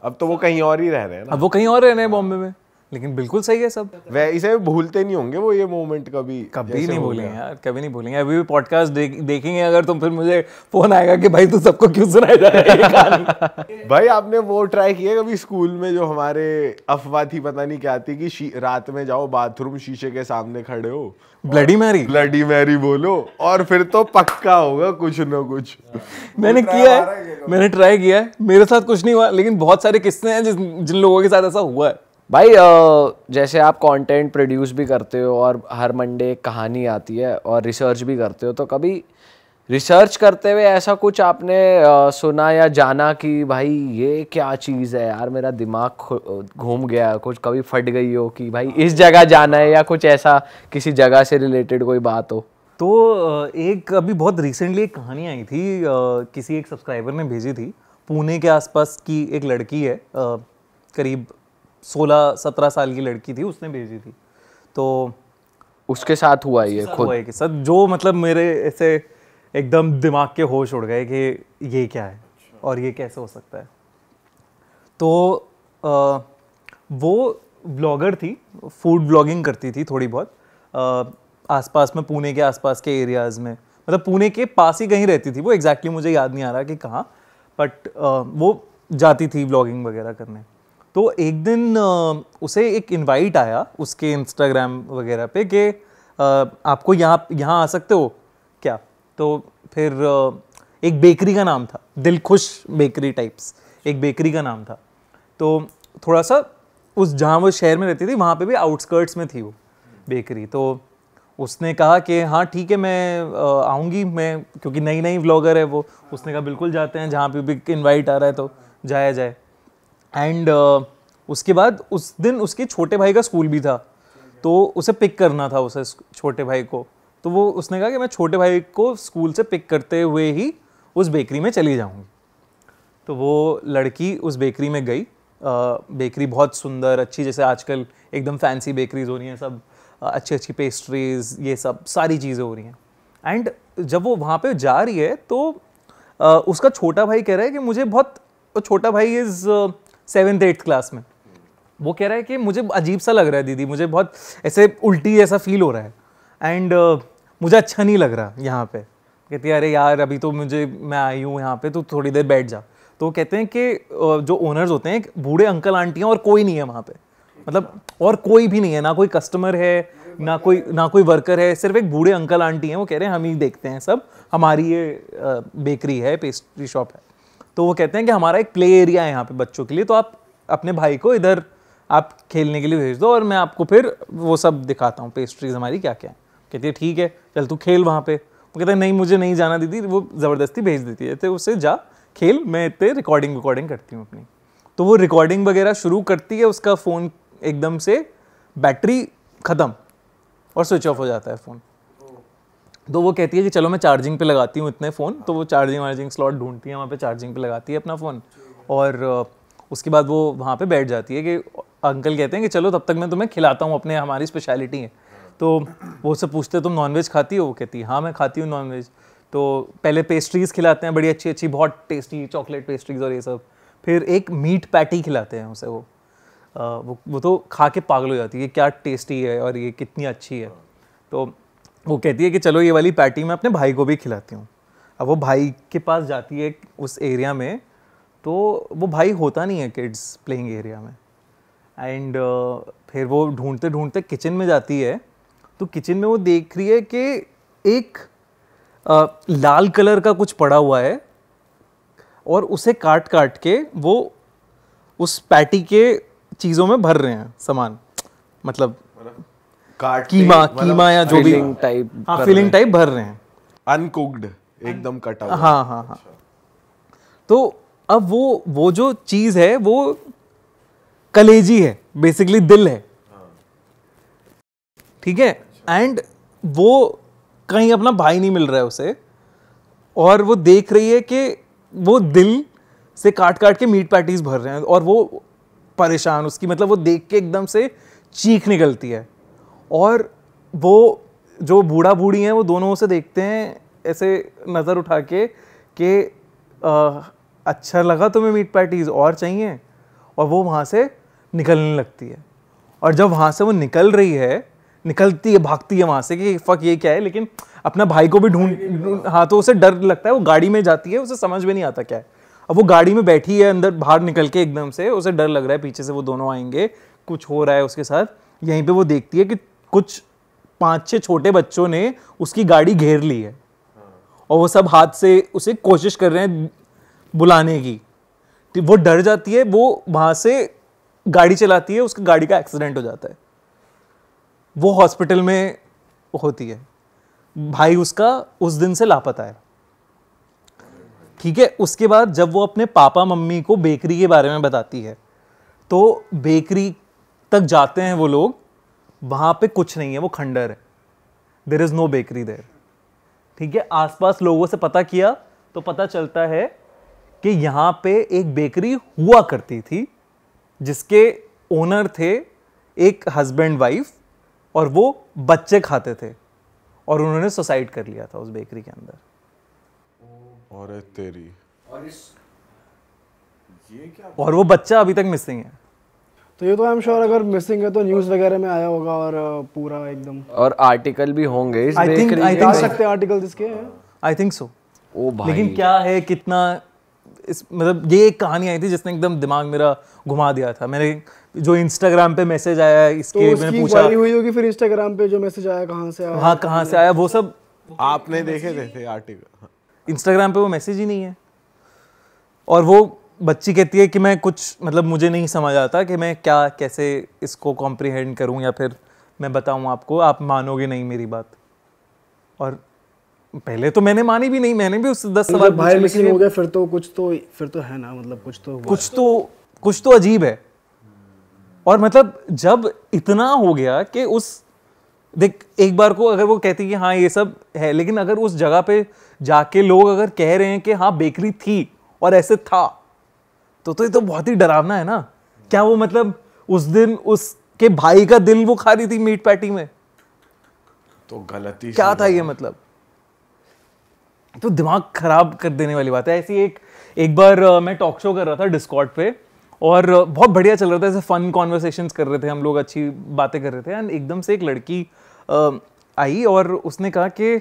अब तो वो कहीं और ही रह रहे हैं अब वो कहीं और रह रहे हैं बॉम्बे में लेकिन बिल्कुल सही है सब वैसे भूलते नहीं होंगे वो ये मोमेंट कभी कभी नहीं भूलेंगे यार कभी नहीं भूलेंगे अभी भी पॉडकास्ट दे, देखेंगे अगर तुम तो फिर मुझे फोन आएगा कि भाई तू सबको क्यों सुनाया जा रहा है भाई आपने वो ट्राई किया कभी स्कूल में जो हमारे अफवाह थी पता नहीं क्या थी कि रात में जाओ बाथरूम शीशे के सामने खड़े हो ब्लडी मैरी ब्लडी मैरी बोलो और फिर तो पक्का होगा कुछ ना कुछ मैंने किया है मैंने ट्राई किया है मेरे साथ कुछ नहीं हुआ लेकिन बहुत सारे किस्से हैं जिन लोगों के साथ ऐसा हुआ है भाई जैसे आप कंटेंट प्रोड्यूस भी करते हो और हर मंडे एक कहानी आती है और रिसर्च भी करते हो तो कभी रिसर्च करते हुए ऐसा कुछ आपने सुना या जाना कि भाई ये क्या चीज़ है यार मेरा दिमाग घूम गया कुछ कभी फट गई हो कि भाई हाँ। इस जगह जाना है या कुछ ऐसा किसी जगह से रिलेटेड कोई बात हो तो एक अभी बहुत रिसेंटली एक कहानी आई थी किसी एक सब्सक्राइबर ने भेजी थी पुणे के आसपास की एक लड़की है करीब सोलह सत्रह साल की लड़की थी उसने भेजी थी तो उसके साथ हुआ ये खुद हुआ के साथ जो मतलब मेरे ऐसे एकदम दिमाग के होश उड़ गए कि ये क्या है और ये कैसे हो सकता है तो आ, वो ब्लॉगर थी फूड ब्लॉगिंग करती थी थोड़ी बहुत आसपास में पुणे के आसपास के एरियाज़ में मतलब पुणे के पास ही कहीं रहती थी वो एग्जैक्टली exactly मुझे याद नहीं आ रहा कि कहाँ बट वो जाती थी ब्लॉगिंग वगैरह करने तो एक दिन उसे एक इनवाइट आया उसके इंस्टाग्राम वगैरह पे कि आपको यहाँ यहाँ आ सकते हो क्या तो फिर एक बेकरी का नाम था दिल खुश बेकरी टाइप्स एक बेकरी का नाम था तो थोड़ा सा उस जहाँ वो शहर में रहती थी वहाँ पे भी आउटस्कर्ट्स में थी वो बेकरी तो उसने कहा कि हाँ ठीक है मैं आऊँगी मैं क्योंकि नई नई व्लॉगर है वो उसने कहा बिल्कुल जाते हैं जहाँ पे भी इनवाइट आ रहा है तो जाया जाए एंड uh, उसके बाद उस दिन उसके छोटे भाई का स्कूल भी था तो उसे पिक करना था उसे छोटे भाई को तो वो उसने कहा कि मैं छोटे भाई को स्कूल से पिक करते हुए ही उस बेकरी में चली जाऊँगी तो वो लड़की उस बेकरी में गई बेकरी बहुत सुंदर अच्छी जैसे आजकल एकदम फैंसी बेकरीज हो रही हैं सब अच्छी अच्छी पेस्ट्रीज ये सब सारी चीज़ें हो रही हैं एंड जब वो वहाँ पे जा रही है तो आ, उसका छोटा भाई कह रहा है कि मुझे बहुत छोटा भाई इज़ सेवन्थ एट्थ क्लास में वो कह रहा है कि मुझे अजीब सा लग रहा है दीदी मुझे बहुत ऐसे उल्टी ऐसा फील हो रहा है एंड uh, मुझे अच्छा नहीं लग रहा यहाँ पे कहती है अरे यार अभी तो मुझे मैं आई हूँ यहाँ पे तो थोड़ी देर बैठ जा तो कहते हैं कि जो ओनर्स होते हैं बूढ़े अंकल आंटियाँ और कोई नहीं है वहाँ पे मतलब और कोई भी नहीं है ना कोई कस्टमर है ना कोई ना कोई वर्कर है सिर्फ एक बूढ़े अंकल आंटी हैं वो कह रहे हैं हम ही देखते हैं सब हमारी ये बेकरी है पेस्ट्री शॉप है तो वो कहते हैं कि हमारा एक प्ले एरिया है यहाँ पे बच्चों के लिए तो आप अपने भाई को इधर आप खेलने के लिए भेज दो और मैं आपको फिर वो सब दिखाता हूँ पेस्ट्रीज हमारी क्या क्या है कहती है ठीक है चल तू खेल वहाँ पे वो कहते हैं नहीं मुझे नहीं जाना दीदी वो ज़बरदस्ती भेज देती है तो उसे जा खेल मैं इतने रिकॉर्डिंग विकॉर्डिंग करती हूँ अपनी तो वो रिकॉर्डिंग वगैरह शुरू करती है उसका फ़ोन एकदम से बैटरी ख़त्म और स्विच ऑफ हो जाता है फ़ोन तो वो कहती है कि चलो मैं चार्जिंग पे लगाती हूँ इतने फ़ोन तो वो चार्जिंग वार्जिंग स्लॉट ढूंढती है वहाँ पे चार्जिंग पे लगाती है अपना फ़ोन और उसके बाद वो वहाँ पे बैठ जाती है कि अंकल कहते हैं कि चलो तब तक मैं तुम्हें खिलाता हूँ अपने हमारी स्पेशलिटी है तो वो सब पूछते तुम नॉनवेज खाती हो वो कहती है हाँ मैं खाती हूँ नॉनवेज तो पहले पेस्ट्रीज़ खिलाते हैं बड़ी अच्छी अच्छी बहुत टेस्टी चॉकलेट पेस्ट्रीज़ और ये सब फिर एक मीट पैटी खिलाते हैं उसे वो वो वो तो खा के पागल हो जाती है क्या टेस्टी है और ये कितनी अच्छी है तो वो कहती है कि चलो ये वाली पैटी मैं अपने भाई को भी खिलाती हूँ अब वो भाई के पास जाती है उस एरिया में तो वो भाई होता नहीं है किड्स प्लेइंग एरिया में एंड uh, फिर वो ढूंढते ढूंढते किचन में जाती है तो किचन में वो देख रही है कि एक uh, लाल कलर का कुछ पड़ा हुआ है और उसे काट काट के वो उस पैटी के चीज़ों में भर रहे हैं सामान मतलब काट कीमा मतलब कीमा या जो भी टाइप हाँ टाइप भर रहे हैं अनकुक्ड एकदम कटा हुआ हाँ हाँ हाँ तो अब वो वो जो चीज़ है वो कलेजी है बेसिकली दिल है ठीक है एंड वो कहीं अपना भाई नहीं मिल रहा है उसे और वो देख रही है कि वो दिल से काट काट के मीट पैटीज भर रहे हैं और वो परेशान उसकी मतलब वो देख के एकदम से चीख निकलती है और वो जो बूढ़ा बूढ़ी हैं वो दोनों उसे देखते हैं ऐसे नज़र उठा के कि अच्छा लगा तुम्हें मीट पैटीज़ और चाहिए और वो वहाँ से निकलने लगती है और जब वहाँ से वो निकल रही है निकलती है भागती है वहाँ से कि फक ये क्या है लेकिन अपना भाई को भी ढूंढ हाँ तो उसे डर लगता है वो गाड़ी में जाती है उसे समझ में नहीं आता क्या है अब वो गाड़ी में बैठी है अंदर बाहर निकल के एकदम से उसे डर लग रहा है पीछे से वो दोनों आएंगे कुछ हो रहा है उसके साथ यहीं पे वो देखती है कि कुछ पाँच छः छोटे बच्चों ने उसकी गाड़ी घेर ली है और वो सब हाथ से उसे कोशिश कर रहे हैं बुलाने की तो वो डर जाती है वो वहां से गाड़ी चलाती है उसकी गाड़ी का एक्सीडेंट हो जाता है वो हॉस्पिटल में होती है भाई उसका उस दिन से लापता है ठीक है उसके बाद जब वो अपने पापा मम्मी को बेकरी के बारे में बताती है तो बेकरी तक जाते हैं वो लोग वहाँ पे कुछ नहीं है वो खंडर है there is no bakery there ठीक है आसपास लोगों से पता किया तो पता चलता है कि यहाँ पे एक बेकरी हुआ करती थी जिसके ओनर थे एक हस्बैंड वाइफ और वो बच्चे खाते थे और उन्होंने सुसाइड कर लिया था उस बेकरी के अंदर और तेरी और इस ये क्या और वो बच्चा अभी तक मिसिंग है तो ये तो आई एम श्योर अगर मिसिंग है तो न्यूज वगैरह में आया होगा और uh, पूरा एकदम और आर्टिकल भी होंगे इस आई थिंक आई थिंक सकते आर्टिकल इसके आई थिंक सो ओ भाई लेकिन क्या है कितना इस मतलब ये एक कहानी आई थी जिसने एकदम दिमाग मेरा घुमा दिया था मैंने जो इंस्टाग्राम पे मैसेज आया तो इसके तो मैंने पूछा हुई होगी फिर इंस्टाग्राम पे जो मैसेज आया कहाँ से आया हाँ कहाँ से आया वो सब आपने देखे थे आर्टिकल इंस्टाग्राम पे वो मैसेज ही नहीं है और वो बच्ची कहती है कि मैं कुछ मतलब मुझे नहीं समझ आता कि मैं क्या कैसे इसको कॉम्प्रिहेंड करूं या फिर मैं बताऊं आपको आप मानोगे नहीं मेरी बात और पहले तो मैंने मानी भी नहीं मैंने भी उस दस मतलब सवाल भाई मिसिंग हो गया फिर तो कुछ तो फिर तो है ना मतलब कुछ तो कुछ तो कुछ तो अजीब है और मतलब जब इतना हो गया कि उस देख एक बार को अगर वो कहती कि हाँ ये सब है लेकिन अगर उस जगह पे जाके लोग अगर कह रहे हैं कि हाँ बेकरी थी और ऐसे था तो तो ये तो बहुत ही डरावना है ना क्या वो मतलब उस दिन उसके भाई का दिल वो खा रही थी मीट पैटी में तो गलती क्या था ये मतलब तो दिमाग खराब कर देने वाली बात है ऐसी एक एक बार मैं टॉक शो कर रहा था डिस्कॉर्ड पे और बहुत बढ़िया चल रहा था ऐसे फन कॉन्वर्सेशन कर रहे थे हम लोग अच्छी बातें कर रहे थे एंड एकदम से एक लड़की आई और उसने कहा कि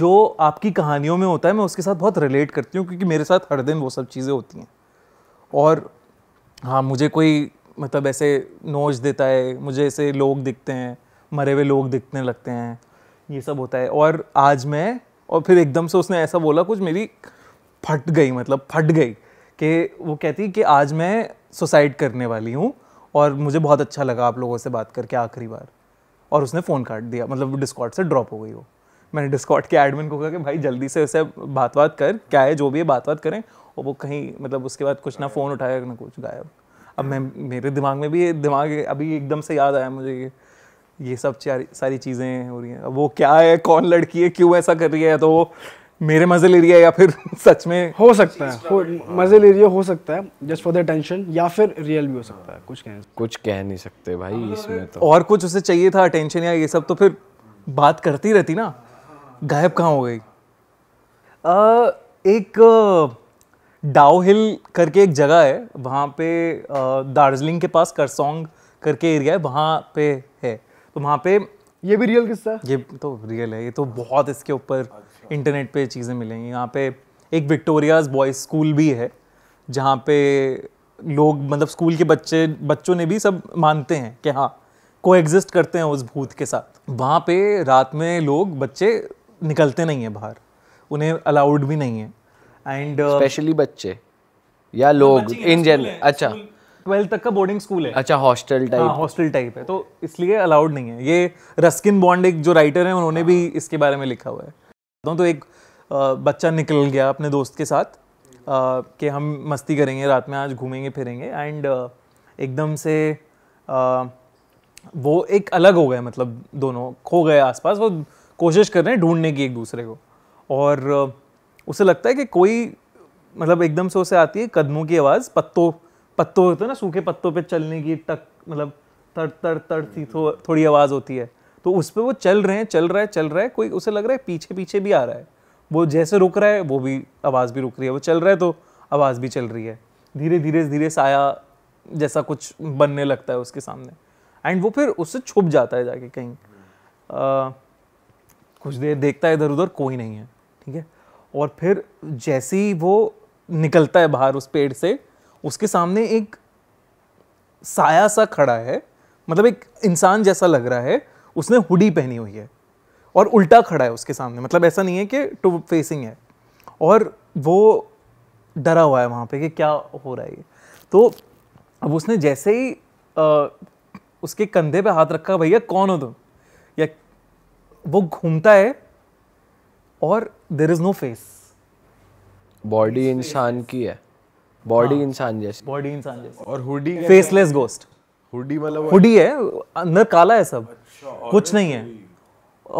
जो आपकी कहानियों में होता है मैं उसके साथ बहुत रिलेट करती हूँ क्योंकि मेरे साथ हर दिन वो सब चीज़ें होती हैं और हाँ मुझे कोई मतलब ऐसे नोच देता है मुझे ऐसे लोग दिखते हैं मरे हुए लोग दिखने लगते हैं ये सब होता है और आज मैं और फिर एकदम से उसने ऐसा बोला कुछ मेरी फट गई मतलब फट गई कि वो कहती कि आज मैं सुसाइड करने वाली हूँ और मुझे बहुत अच्छा लगा आप लोगों से बात करके आखिरी बार और उसने फ़ोन काट दिया मतलब डिस्कॉट से ड्रॉप हो गई वो मैंने डिस्कॉट के एडमिन को कहा कि भाई जल्दी से उसे बात बात कर क्या है जो भी है बात बात करें और वो कहीं मतलब उसके बाद कुछ ना फ़ोन उठाया ना कुछ गायब अब मैं मेरे दिमाग में भी दिमाग अभी एकदम से याद आया मुझे ये ये सब सारी चीज़ें हो रही हैं अब वो क्या है कौन लड़की है क्यों ऐसा कर रही है तो वो मेरे मजे ले रही है या फिर सच में हो सकता है तो हो, मजे ले रही है हो सकता है जस्ट फॉर द टेंशन या फिर रियल भी हो सकता है कुछ कह कुछ कह नहीं सकते भाई हाँ, इसमें तो और कुछ उसे चाहिए था अटेंशन या ये सब तो फिर बात करती रहती ना हाँ। गायब कहाँ हो गई आ, एक डाओ हिल करके एक जगह है वहाँ पे दार्जिलिंग के पास करसोंग करके एरिया है वहाँ पे है तो वहाँ पे ये भी रियल किस्सा ये तो रियल है ये तो बहुत इसके ऊपर अच्छा। इंटरनेट पे चीज़ें मिलेंगी यहाँ पे एक विक्टोरियाज बॉयज़ स्कूल भी है जहाँ पे लोग मतलब स्कूल के बच्चे बच्चों ने भी सब मानते हैं कि हाँ को करते हैं उस भूत के साथ वहाँ पे रात में लोग बच्चे निकलते नहीं हैं बाहर उन्हें अलाउड भी नहीं है एंड स्पेशली uh, बच्चे या लोग इन जनरल अच्छा ट्वेल्थ तक का बोर्डिंग स्कूल है अच्छा हॉस्टल टाइप हॉस्टल टाइप है तो इसलिए अलाउड नहीं है ये रस्किन बॉन्ड एक जो राइटर है उन्होंने भी हाँ। इसके बारे में लिखा हुआ है तो एक बच्चा निकल गया अपने दोस्त के साथ कि हम मस्ती करेंगे रात में आज घूमेंगे फिरेंगे एंड एकदम से वो एक अलग हो गए मतलब दोनों खो गए आसपास वो कोशिश कर रहे हैं ढूंढने की एक दूसरे को और उसे लगता है कि कोई मतलब एकदम से उसे आती है कदमों की आवाज़ पत्तों पत्तों होते हैं ना सूखे पत्तों पे चलने की टक मतलब तड़ तड़ तड़ थी थो, थोड़ी आवाज़ होती है तो उस पर वो चल रहे हैं चल रहा है चल रहा है कोई उसे लग रहा है पीछे पीछे भी आ रहा है वो जैसे रुक रहा है वो भी आवाज़ भी रुक रही है वो चल रहा है तो आवाज़ भी चल रही है धीरे धीरे धीरे साया जैसा कुछ बनने लगता है उसके सामने एंड वो फिर उससे छुप जाता है जाके कहीं आ, कुछ देर देखता है इधर उधर कोई नहीं है ठीक है और फिर जैसे ही वो निकलता है बाहर उस पेड़ से उसके सामने एक साया सा खड़ा है मतलब एक इंसान जैसा लग रहा है उसने हुडी पहनी हुई है और उल्टा खड़ा है उसके सामने मतलब ऐसा नहीं है कि टू फेसिंग है और वो डरा हुआ है वहाँ पे कि क्या हो रहा है ये तो अब उसने जैसे ही आ, उसके कंधे पे हाथ रखा भैया कौन हो तुम या वो घूमता है और there is no face body इंसान की है बॉडी इंसान जैसी बॉडी इंसान जैसी और हुडी फेसलेस गोस्ट हुडी मतलब हुडी है अंदर काला है सब अच्छा, कुछ नहीं है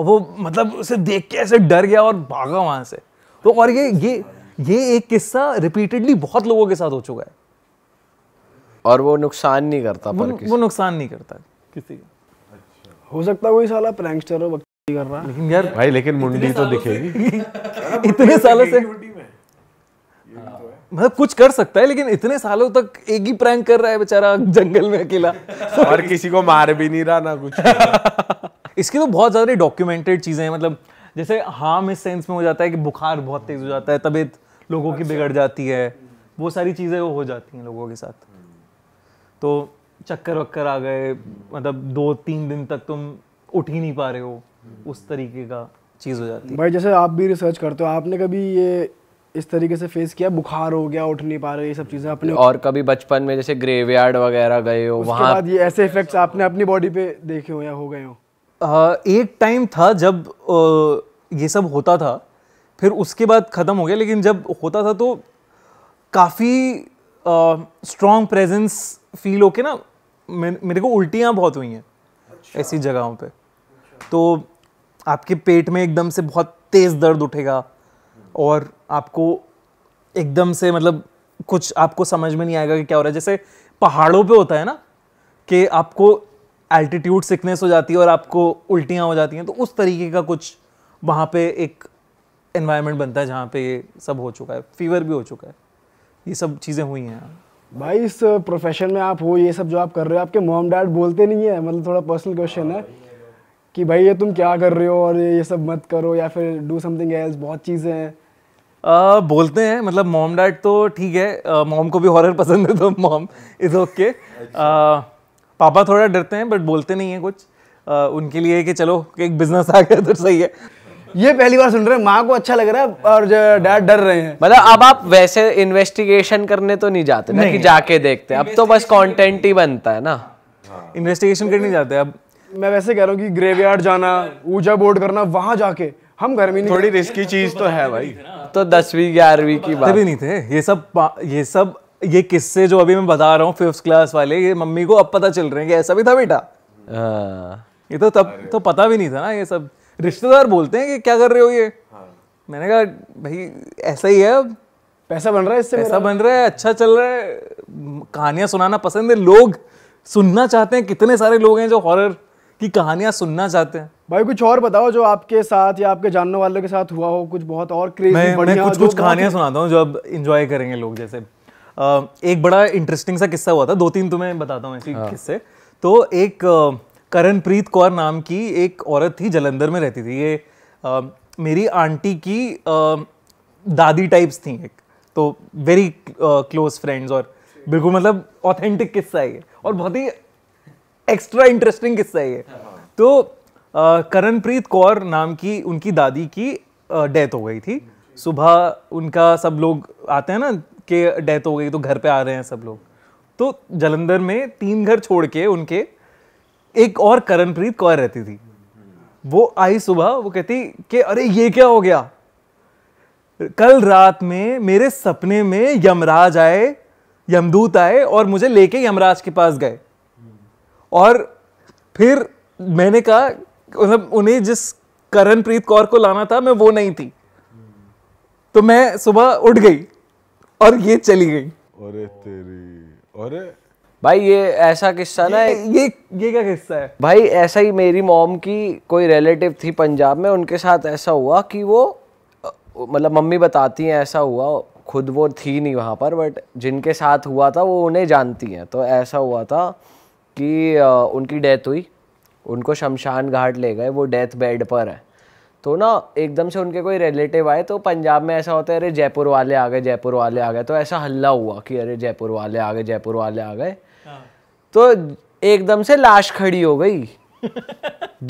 वो मतलब उसे देख के ऐसे डर गया और भागा वहां से तो और ये ये ये एक किस्सा रिपीटेडली बहुत लोगों के साथ हो चुका है और वो नुकसान नहीं करता वो, पर किसी वो नुकसान नहीं करता किसी का हो सकता है वही साला प्रैंकस्टर हो कर रहा लेकिन यार भाई लेकिन मुंडी तो दिखेगी इतने सालों से तो मतलब कुछ कर सकता है लेकिन इतने सालों तक एक ही प्रैंक कर रहा है बेचारा जंगल में अकेला और किसी को मार भी नहीं रहा ना कुछ इसकी तो बहुत ज़्यादा डॉक्यूमेंटेड चीज़ें हैं मतलब जैसे हार्म इस सेंस में हो जाता है कि बुखार बहुत तेज़ हो जाता है तबीयत लोगों की अच्छा। बिगड़ जाती है वो सारी चीज़ें वो हो जाती हैं लोगों के साथ तो चक्कर वक्कर आ गए मतलब दो तीन दिन तक तुम उठ ही नहीं पा रहे हो उस तरीके का चीज़ हो जाती है भाई जैसे आप भी रिसर्च करते हो आपने कभी ये इस तरीके से फेस किया बुखार हो गया उठ नहीं पा रहे ये सब चीज़ें अपने और कभी बचपन में जैसे ग्रेवयार्ड वगैरह गए हो वहाँ बाद ये ऐसे इफेक्ट्स आपने अपनी बॉडी पे देखे हो या हो गए हो एक टाइम था जब ये सब होता था फिर उसके बाद ख़त्म हो गया लेकिन जब होता था तो काफ़ी स्ट्रॉन्ग प्रेजेंस फील होके ना मेरे को उल्टियाँ बहुत हुई हैं अच्छा। ऐसी जगहों पे तो आपके पेट में एकदम से बहुत तेज़ दर्द उठेगा और आपको एकदम से मतलब कुछ आपको समझ में नहीं आएगा कि क्या हो रहा है जैसे पहाड़ों पे होता है ना कि आपको एल्टीट्यूड सिकनेस हो जाती है और आपको उल्टियाँ हो जाती हैं तो उस तरीके का कुछ वहाँ पे एक एनवायरनमेंट बनता है जहाँ पे ये सब हो चुका है फीवर भी हो चुका है ये सब चीज़ें हुई हैं भाई इस प्रोफेशन में आप हो ये सब जो आप कर रहे हो आपके मोम डैड बोलते नहीं है मतलब थोड़ा पर्सनल क्वेश्चन है कि भाई ये तुम क्या कर रहे हो और ये सब मत करो या फिर डू समथिंग एल्स बहुत चीज़ें हैं Uh, बोलते हैं मतलब मॉम डैड तो ठीक है मॉम uh, को भी हॉरर पसंद है तो मॉम इज़ ओके पापा थोड़ा डरते हैं बट बोलते नहीं है कुछ uh, उनके लिए कि चलो एक बिजनेस आ गया तो सही है ये पहली बार सुन रहे हैं माँ को अच्छा लग रहा है और डैड डर रहे हैं मतलब अब आप वैसे इन्वेस्टिगेशन करने तो नहीं जाते ना कि जाके देखते हैं अब तो बस कंटेंट ही बनता है ना इन्वेस्टिगेशन करने जाते हैं हाँ। अब मैं वैसे कह रहा हूँ कि ग्रेवयार्ड जाना ऊर्जा बोर्ड करना वहाँ जाके हम घर में थोड़ी रिस्की चीज तो है भाई तो दसवीं ग्यारहवीं की बात भी नहीं थे ये सब ये सब ये किस्से जो अभी मैं बता रहा हूँ फिफ्थ क्लास वाले ये मम्मी को अब पता चल रहे हैं कि ऐसा भी था बेटा हाँ। ये तो तब तो पता भी नहीं था ना ये सब रिश्तेदार बोलते हैं कि क्या कर रहे हो ये हाँ। मैंने कहा भाई ऐसा ही है अब पैसा बन रहा है इससे पैसा बन रहा है अच्छा चल रहा है कहानियां सुनाना पसंद है लोग सुनना चाहते हैं कितने सारे लोग हैं जो हॉरर की कहानियां सुनना चाहते हैं भाई कुछ और बताओ जो आपके साथ या आपके जानने वालों के साथ हुआ हो कुछ बहुत और क्रेजी मैं, मैं कुछ कुछ कहानियां सुनाता हूँ जो अब इंजॉय करेंगे लोग जैसे एक बड़ा इंटरेस्टिंग सा किस्सा हुआ था दो तीन तुम्हें बताता हूँ ऐसी हाँ। किस्से तो एक करणप्रीत कौर नाम की एक औरत थी जलंधर में रहती थी ये मेरी आंटी की दादी टाइप्स थी एक तो वेरी क्लोज फ्रेंड्स और बिल्कुल मतलब ऑथेंटिक किस्सा है ये और बहुत ही एक्स्ट्रा इंटरेस्टिंग किस्सा है हाँ, हाँ। तो करणप्रीत कौर नाम की उनकी दादी की डेथ हो गई थी सुबह उनका सब लोग आते हैं ना कि डेथ हो गई तो घर पे आ रहे हैं सब लोग तो जलंधर में तीन घर छोड़ के उनके एक और करणप्रीत कौर रहती थी वो आई सुबह वो कहती कि अरे ये क्या हो गया कल रात में मेरे सपने में यमराज आए यमदूत आए और मुझे लेके यमराज के पास गए और फिर मैंने कहा मतलब उन्हें जिस करणप्रीत कौर को लाना था मैं वो नहीं थी तो मैं सुबह उठ गई और ये चली गई अरे तेरी अरे भाई ये ऐसा किस्सा ना ये ये क्या किस्सा है भाई ऐसा ही मेरी मॉम की कोई रिलेटिव थी पंजाब में उनके साथ ऐसा हुआ कि वो मतलब मम्मी बताती हैं ऐसा हुआ खुद वो थी नहीं वहाँ पर बट जिनके साथ हुआ था वो उन्हें जानती हैं तो ऐसा हुआ था कि उनकी डेथ हुई उनको शमशान घाट ले गए वो डेथ बेड पर है तो ना एकदम से उनके कोई रिलेटिव आए तो पंजाब में ऐसा होता है अरे जयपुर वाले आ गए जयपुर वाले आ गए तो ऐसा हल्ला हुआ कि अरे जयपुर वाले आ गए जयपुर वाले आ गए हाँ। तो एकदम से लाश खड़ी हो गई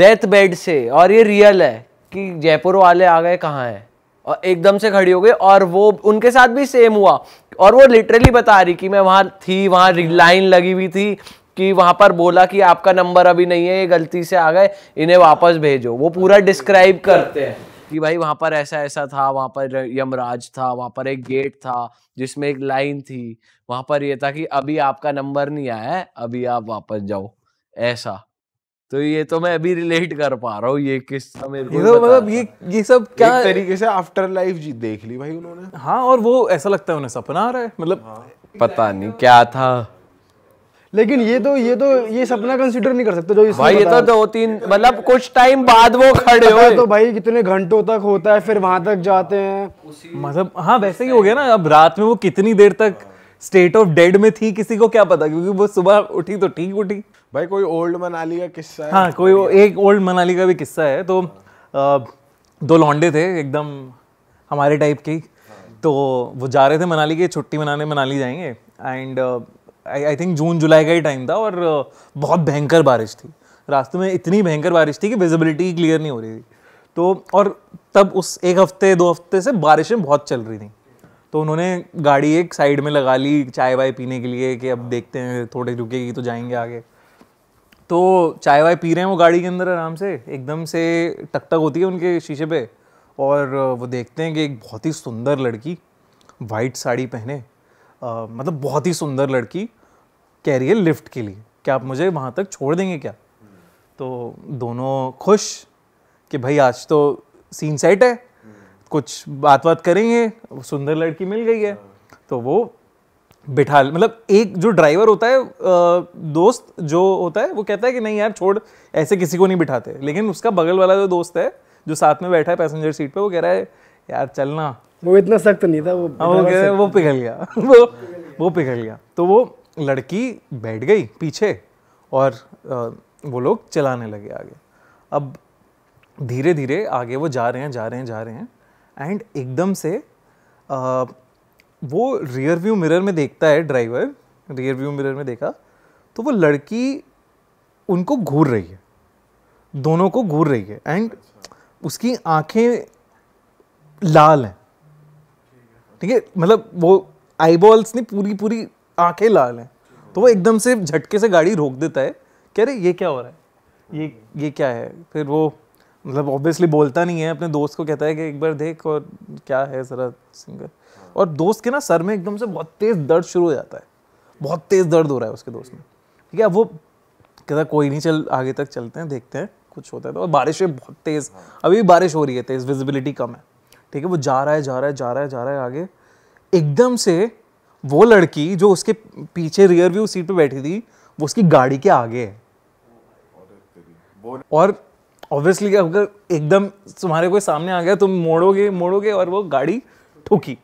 डेथ बेड से और ये रियल है कि जयपुर वाले आ गए कहाँ हैं और एकदम से खड़ी हो गई और वो उनके साथ भी सेम हुआ और वो लिटरली बता रही कि मैं वहाँ थी वहाँ लाइन लगी हुई थी कि वहां पर बोला कि आपका नंबर अभी नहीं है ये गलती से आ गए इन्हें वापस भेजो वो पूरा डिस्क्राइब करते हैं कि भाई वहां पर ऐसा ऐसा था वहां पर यमराज था वहां पर एक गेट था जिसमें एक लाइन थी वहां पर ये था कि अभी आपका नंबर नहीं आया है अभी आप वापस जाओ ऐसा तो ये तो मैं अभी रिलेट कर पा रहा हूँ ये किस्सा मेरे तो मतलब ये ये सब क्या एक तरीके से आफ्टर लाइफ जी देख ली भाई उन्होंने हाँ और वो ऐसा लगता है उन्हें सपना आ रहा है मतलब हाँ। पता नहीं क्या था लेकिन ये तो ये तो ये सपना कंसिडर नहीं कर सकते जो भाई ये तो दो तीन मतलब कुछ टाइम बाद वो खड़े हो तो भाई कितने घंटों तक होता है फिर वहां तक जाते हैं मतलब हाँ वैसे ही हो गया ना अब रात में वो कितनी देर तक स्टेट ऑफ डेड में थी किसी को क्या पता क्योंकि वो सुबह उठी तो ठीक उठी भाई कोई ओल्ड मनाली का किस्सा है हाँ कोई एक ओल्ड मनाली का भी किस्सा है तो दो लौंडे थे एकदम हमारे टाइप के तो वो जा रहे थे मनाली के छुट्टी मनाने मनाली जाएंगे एंड आई थिंक जून जुलाई का ही टाइम था और uh, बहुत भयंकर बारिश थी रास्ते में इतनी भयंकर बारिश थी कि विजिबिलिटी क्लियर नहीं हो रही थी तो और तब उस एक हफ्ते दो हफ्ते से बारिशें बहुत चल रही थी तो उन्होंने गाड़ी एक साइड में लगा ली चाय वाय पीने के लिए कि अब देखते हैं थोड़े रुकेगी तो जाएंगे आगे तो चाय वाय पी रहे हैं वो गाड़ी के अंदर आराम से एकदम से टक टक होती है उनके शीशे पे और वो देखते हैं कि एक बहुत ही सुंदर लड़की वाइट साड़ी पहने मतलब बहुत ही सुंदर लड़की कह रही है लिफ्ट के लिए क्या आप मुझे वहाँ तक छोड़ देंगे क्या तो दोनों खुश कि भाई आज तो सीन सेट है कुछ बात बात करेंगे सुंदर लड़की मिल गई है तो वो बिठा मतलब एक जो ड्राइवर होता है दोस्त जो होता है वो कहता है कि नहीं यार छोड़ ऐसे किसी को नहीं बिठाते लेकिन उसका बगल वाला जो दोस्त है जो साथ में बैठा है पैसेंजर सीट पे वो कह रहा है यार चलना वो इतना सख्त नहीं था वो वो वो पिघल गया वो वो पिघल गया तो वो लड़की बैठ गई पीछे और वो लोग चलाने लगे आगे अब धीरे धीरे आगे वो जा रहे हैं जा रहे हैं जा रहे हैं एंड एकदम से आ, वो रियर व्यू मिरर में देखता है ड्राइवर रियर व्यू मिरर में देखा तो वो लड़की उनको घूर रही है दोनों को घूर रही है एंड उसकी आंखें लाल हैं ठीक है मतलब वो आईबॉल्स नहीं पूरी पूरी आंखें लाल हैं तो वो एकदम से झटके से गाड़ी रोक देता है कह रहे ये क्या हो रहा है ये ये क्या है फिर वो मतलब ऑब्वियसली बोलता नहीं है अपने दोस्त को कहता है कि एक बार देख और क्या है ज़रा सिंगर और दोस्त के ना सर में एकदम से बहुत तेज़ दर्द शुरू हो जाता है बहुत तेज़ दर्द हो रहा है उसके दोस्त में ठीक है अब वो कहता कोई नहीं चल आगे तक चलते हैं देखते हैं कुछ होता है तो और है बहुत तेज़ अभी भी बारिश हो रही है तेज़ विजिबिलिटी कम है ठीक है वो जा रहा है जा रहा है जा रहा है जा रहा है आगे एकदम से वो लड़की जो उसके पीछे रियर व्यू सीट पे बैठी थी वो उसकी गाड़ी के आगे है और ऑब्वियसली अगर एकदम तुम्हारे कोई सामने आ गया तुम मोड़ोगे मोड़ोगे और वो गाड़ी ठुकी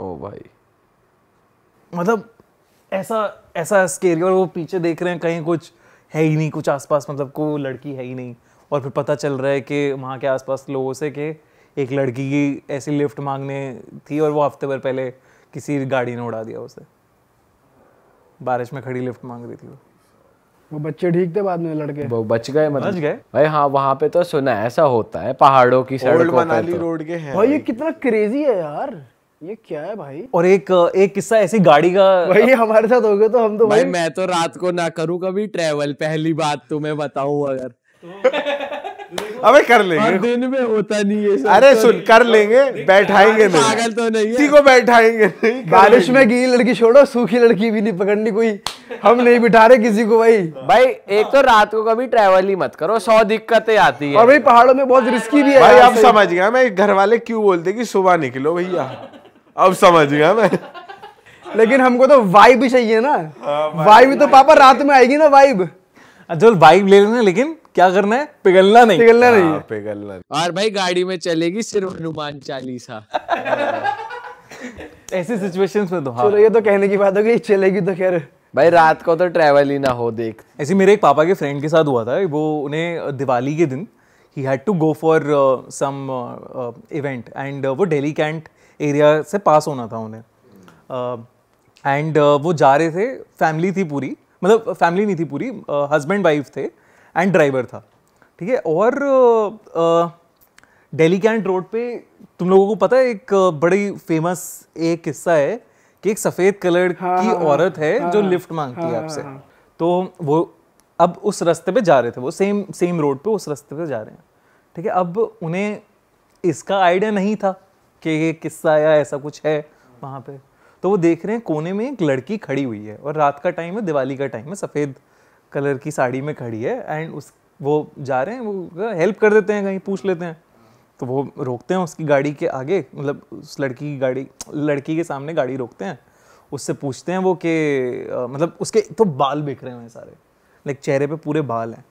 ओ भाई मतलब ऐसा ऐसा स्केरी और वो पीछे देख रहे हैं कहीं कुछ है ही नहीं कुछ आसपास मतलब को लड़की है ही नहीं और फिर पता चल रहा है कि वहाँ के आसपास लोगों से कि एक लड़की की ऐसी लिफ्ट मांगने थी और वो हफ्ते भर पहले किसी गाड़ी ने उड़ा दिया उसे बारिश में खड़ी लिफ्ट मांग रही थी वो वो बच्चे ठीक थे बाद में लड़के वो बच गए मतलब बच गए भाई हाँ वहाँ पे तो सुना ऐसा होता है पहाड़ों की सड़कों मनाली तो। रोड के है भाई ये कितना क्रेजी है यार ये क्या है भाई और एक एक किस्सा ऐसी गाड़ी का भाई हमारे साथ हो गया तो हम तो भाई, भाई मैं तो रात को ना करूँ कभी ट्रेवल पहली बात तुम्हें तो बताऊं अगर अबे कर लेंगे दिन में होता नहीं है अरे सुन कर लेंगे बैठाएंगे नहीं पागल तो नहीं किसी को बैठाएंगे नहीं बारिश में गीली लड़की छोड़ो सूखी लड़की भी नहीं पकड़नी कोई हम नहीं बिठा रहे किसी को भाई भाई एक तो रात को कभी ट्रैवल ही मत करो सौ दिक्कतें आती है और भाई पहाड़ों में बहुत रिस्की भी है भाई अब समझ गया मैं घर वाले क्यों बोलते कि सुबह निकलो भैया अब समझ गया मैं लेकिन हमको तो वाइब चाहिए ना वाइब हाँ, तो पापा रात में आएगी ना वाइब अच्छा बाइक ले लेना लेकिन क्या करना है पिघलना नहीं पिघलना हाँ, नहीं पिघलना और भाई गाड़ी में चलेगी सिर्फ हनुमान चालीसा ऐसी सिचुएशंस में तो हाँ चलो ये तो कहने की बात हो गई चलेगी तो खैर भाई रात को तो ट्रैवल ही ना हो देख ऐसे मेरे एक पापा के फ्रेंड के साथ हुआ था वो उन्हें दिवाली के दिन ही had to go for some event and वो डेली कैंट एरिया से पास होना था उन्हें एंड uh, uh, वो जा रहे थे फैमिली थी पूरी मतलब फैमिली नहीं थी पूरी हस्बैंड वाइफ थे एंड ड्राइवर था ठीक है और डेली कैंट रोड पे तुम लोगों को पता है एक बड़ी फेमस एक किस्सा है कि एक सफ़ेद कलर हाँ, की हाँ, औरत है हाँ, जो लिफ्ट मांगती है हाँ, आपसे हाँ, तो वो अब उस रास्ते पे जा रहे थे वो सेम सेम रोड पे उस रास्ते पे जा रहे हैं ठीक है अब उन्हें इसका आइडिया नहीं था कि ये किस्सा या ऐसा कुछ है वहाँ पे तो वो देख रहे हैं कोने में एक लड़की खड़ी हुई है और रात का टाइम है दिवाली का टाइम है सफ़ेद कलर की साड़ी में खड़ी है एंड उस वो जा रहे हैं वो हेल्प कर देते हैं कहीं पूछ लेते हैं तो वो रोकते हैं उसकी गाड़ी के आगे मतलब उस लड़की की गाड़ी लड़की के सामने गाड़ी रोकते हैं उससे पूछते हैं वो कि मतलब उसके तो बाल बिक रहे हुए हैं सारे लाइक चेहरे पे पूरे बाल हैं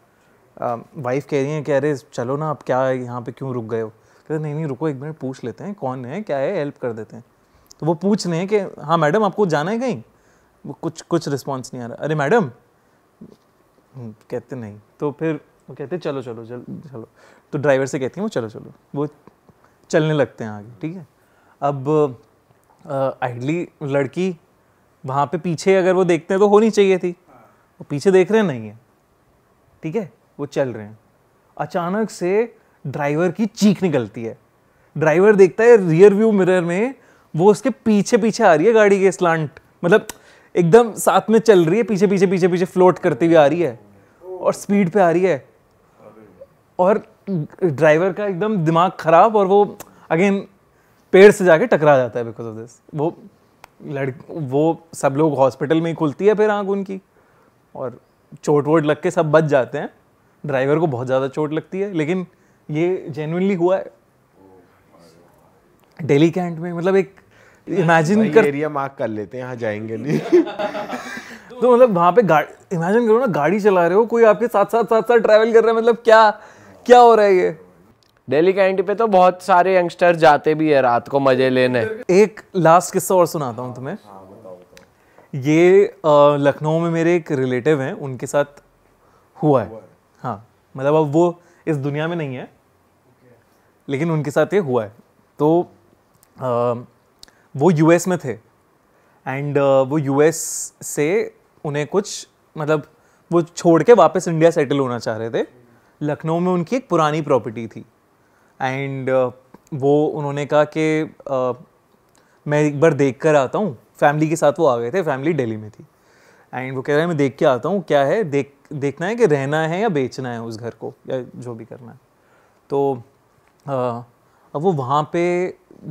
वाइफ कह रही हैं कि अरे चलो ना आप क्या यहाँ पे क्यों रुक गए हो कहते नहीं नहीं रुको एक मिनट पूछ लेते हैं कौन है क्या है हेल्प कर देते हैं तो वो पूछ रहे हैं कि हाँ मैडम आपको जाना है कहीं वो कुछ कुछ रिस्पॉन्स नहीं आ रहा अरे मैडम हम्म, कहते नहीं तो फिर वो कहते चलो चलो चल चलो तो ड्राइवर से कहती हैं वो चलो चलो वो चलने लगते हैं आगे ठीक है अब आइडली लड़की वहाँ पे पीछे अगर वो देखते हैं तो होनी चाहिए थी वो पीछे देख रहे हैं नहीं है ठीक है वो चल रहे हैं अचानक से ड्राइवर की चीख निकलती है ड्राइवर देखता है रियर व्यू मिरर में वो उसके पीछे पीछे आ रही है गाड़ी के स्लांट मतलब एकदम साथ में चल रही है पीछे पीछे पीछे पीछे फ्लोट करती हुई आ रही है और स्पीड पे आ रही है और ड्राइवर का एकदम दिमाग ख़राब और वो अगेन पेड़ से जाके टकरा जाता है बिकॉज ऑफ दिस वो लड़ वो सब लोग हॉस्पिटल में ही खुलती है फिर आँख उनकी और चोट वोट लग के सब बच जाते हैं ड्राइवर को बहुत ज़्यादा चोट लगती है लेकिन ये जेनुनली हुआ है डेली कैंट में मतलब एक इमेजिन कर एरिया मार्क कर लेते हैं यहाँ जाएंगे नहीं तो मतलब वहाँ पे गाड़ी इमेजिन करो ना गाड़ी चला रहे हो कोई आपके साथ साथ साथ साथ ट्रैवल कर रहा है मतलब क्या क्या हो रहा है ये डेली कैंटी पे तो बहुत सारे यंगस्टर जाते भी है रात को मजे लेने एक लास्ट किस्सा और सुनाता हूँ तुम्हें हाँ, ये लखनऊ में मेरे एक रिलेटिव हैं उनके साथ हुआ है हाँ मतलब अब वो इस दुनिया में नहीं है लेकिन उनके साथ ये हुआ है तो वो यूएस में थे एंड uh, वो यूएस से उन्हें कुछ मतलब वो छोड़ के वापस इंडिया सेटल होना चाह रहे थे लखनऊ में उनकी एक पुरानी प्रॉपर्टी थी एंड uh, वो उन्होंने कहा कि uh, मैं एक बार देख कर आता हूँ फैमिली के साथ वो आ गए थे फैमिली दिल्ली में थी एंड वो कह रहे हैं मैं देख के आता हूँ क्या है देख देखना है कि रहना है या बेचना है उस घर को या जो भी करना है तो uh, अब वो वहाँ पे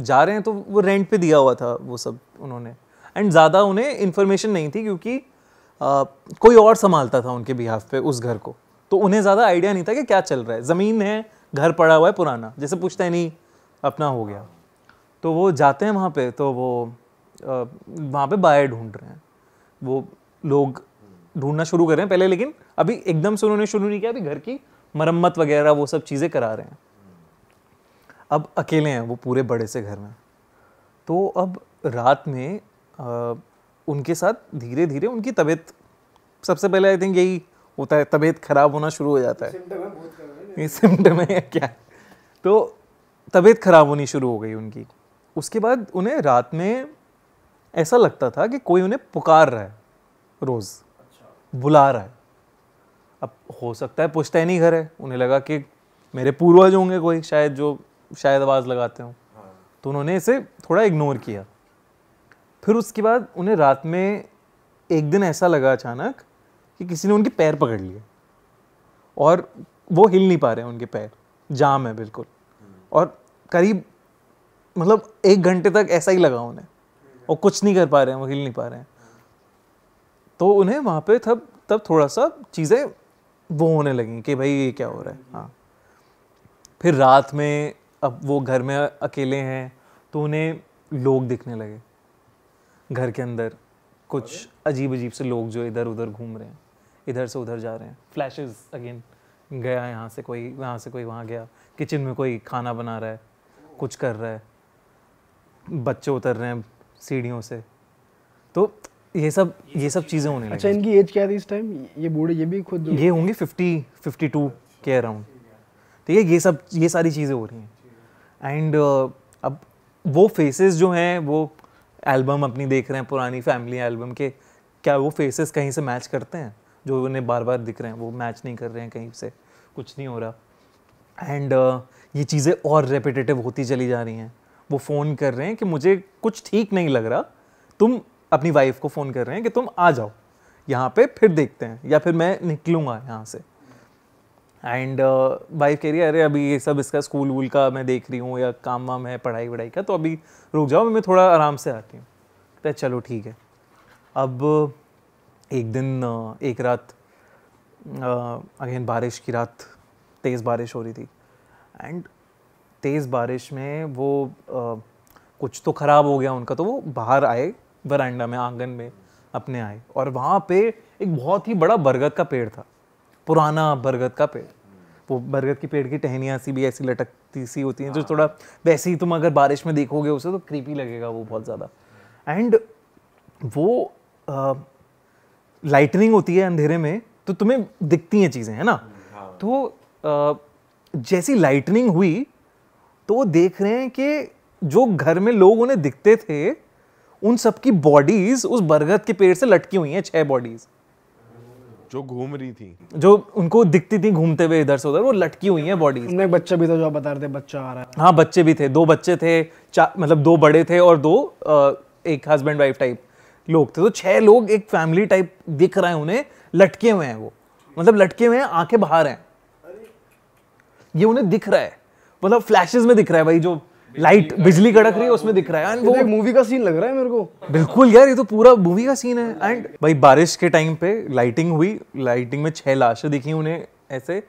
जा रहे हैं तो वो रेंट पे दिया हुआ था वो सब उन्होंने एंड ज़्यादा उन्हें इन्फॉर्मेशन नहीं थी क्योंकि आ, कोई और संभालता था उनके बिहाफ पे उस घर को तो उन्हें ज़्यादा आइडिया नहीं था कि क्या चल रहा है ज़मीन है घर पड़ा हुआ है पुराना जैसे पूछते हैं नहीं अपना हो गया तो वो जाते हैं वहाँ पे तो वो वहाँ पे बायर ढूंढ रहे हैं वो लोग ढूंढना शुरू कर रहे हैं पहले लेकिन अभी एकदम से उन्होंने शुरू नहीं किया अभी घर की मरम्मत वगैरह वो सब चीज़ें करा रहे हैं अब अकेले हैं वो पूरे बड़े से घर में तो अब रात में आ, उनके साथ धीरे धीरे उनकी तबीयत सबसे पहले आई थिंक यही होता है तबीयत ख़राब होना शुरू हो जाता है ये सिम्टम है क्या तो तबीयत ख़राब होनी शुरू हो गई उनकी उसके बाद उन्हें रात में ऐसा लगता था कि कोई उन्हें पुकार रहा है रोज़ अच्छा। बुला रहा है अब हो सकता है पुश्तैनी घर है उन्हें लगा कि मेरे पूर्वज होंगे कोई शायद जो शायद आवाज़ लगाते हो तो उन्होंने इसे थोड़ा इग्नोर किया फिर उसके बाद उन्हें रात में एक दिन ऐसा लगा अचानक कि किसी ने उनके पैर पकड़ लिए और वो हिल नहीं पा रहे हैं उनके पैर जाम है बिल्कुल और करीब मतलब एक घंटे तक ऐसा ही लगा उन्हें और कुछ नहीं कर पा रहे हैं वो हिल नहीं पा रहे हैं तो उन्हें वहाँ पे तब तब थोड़ा सा चीज़ें वो होने लगी कि भाई ये क्या हो रहा है हाँ फिर रात में अब वो घर में अकेले हैं तो उन्हें लोग दिखने लगे घर के अंदर कुछ अजीब अजीब से लोग जो इधर उधर घूम रहे हैं इधर से उधर जा रहे हैं फ्लैशेस अगेन गया यहाँ से कोई यहाँ से कोई वहाँ गया किचन में कोई खाना बना रहा है कुछ कर रहा है बच्चे उतर रहे हैं सीढ़ियों से तो ये सब ये सब चीज़ें होने अच्छा इनकी एज क्या थी इस टाइम ये बूढ़े ये भी खुद ये होंगे फिफ्टी फिफ्टी टू के अराउंड ठीक है ये सब ये सारी चीज़ें हो रही हैं एंड uh, अब वो फेसेस जो हैं वो एल्बम अपनी देख रहे हैं पुरानी फैमिली एल्बम के क्या वो फेसेस कहीं से मैच करते हैं जो उन्हें बार बार दिख रहे हैं वो मैच नहीं कर रहे हैं कहीं से कुछ नहीं हो रहा एंड uh, ये चीज़ें और रेपिटेटिव होती चली जा रही हैं वो फ़ोन कर रहे हैं कि मुझे कुछ ठीक नहीं लग रहा तुम अपनी वाइफ को फ़ोन कर रहे हैं कि तुम आ जाओ यहाँ पे फिर देखते हैं या फिर मैं निकलूँगा यहाँ से एंड वाइफ कह रही है अरे अभी ये सब इसका स्कूल वूल का मैं देख रही हूँ या काम वाम है पढ़ाई वढ़ाई का तो अभी रुक जाओ मैं थोड़ा आराम से आती हूँ तो चलो ठीक है अब एक दिन एक रात अगेन बारिश की रात तेज़ बारिश हो रही थी एंड तेज़ बारिश में वो आ, कुछ तो ख़राब हो गया उनका तो वो बाहर आए वरांडा में आंगन में अपने आए और वहाँ पे एक बहुत ही बड़ा बरगद का पेड़ था पुराना बरगद का पेड़ वो बरगद की पेड़ की टहनियाँ सी भी ऐसी लटकती सी होती हैं जो हाँ। थोड़ा वैसे ही तुम अगर बारिश में देखोगे उसे तो क्रीपी लगेगा वो बहुत ज़्यादा एंड वो लाइटनिंग होती है अंधेरे में तो तुम्हें दिखती हैं चीज़ें है ना हाँ। तो जैसी लाइटनिंग हुई तो वो देख रहे हैं कि जो घर में लोग उन्हें दिखते थे उन सबकी बॉडीज उस बरगद के पेड़ से लटकी हुई हैं छह बॉडीज़ जो घूम रही थी जो उनको दिखती थी घूमते हुए इधर से उधर वो लटकी हुई है बॉडी एक बच्चे भी था जो बता रहे थे बच्चा आ रहा है हाँ बच्चे भी थे दो बच्चे थे मतलब दो बड़े थे और दो एक हस्बैंड वाइफ टाइप लोग थे तो छह लोग एक फैमिली टाइप दिख रहा है उन्हें लटके हुए हैं वो मतलब लटके हुए हैं आंखें बाहर हैं ये उन्हें दिख रहा है मतलब फ्लैशेस में दिख रहा है भाई जो लाइट बिजली कड़क रही है हाँ, उसमें दिख रहा है एंड हाँ। वो मूवी का सीन लग रहा है मेरे को बिल्कुल यार ये तो पूरा मूवी का सीन है एंड भाई बारिश के टाइम पे लाइटिंग हुई लाइटिंग में छह लाशें दिखी उन्हें ऐसे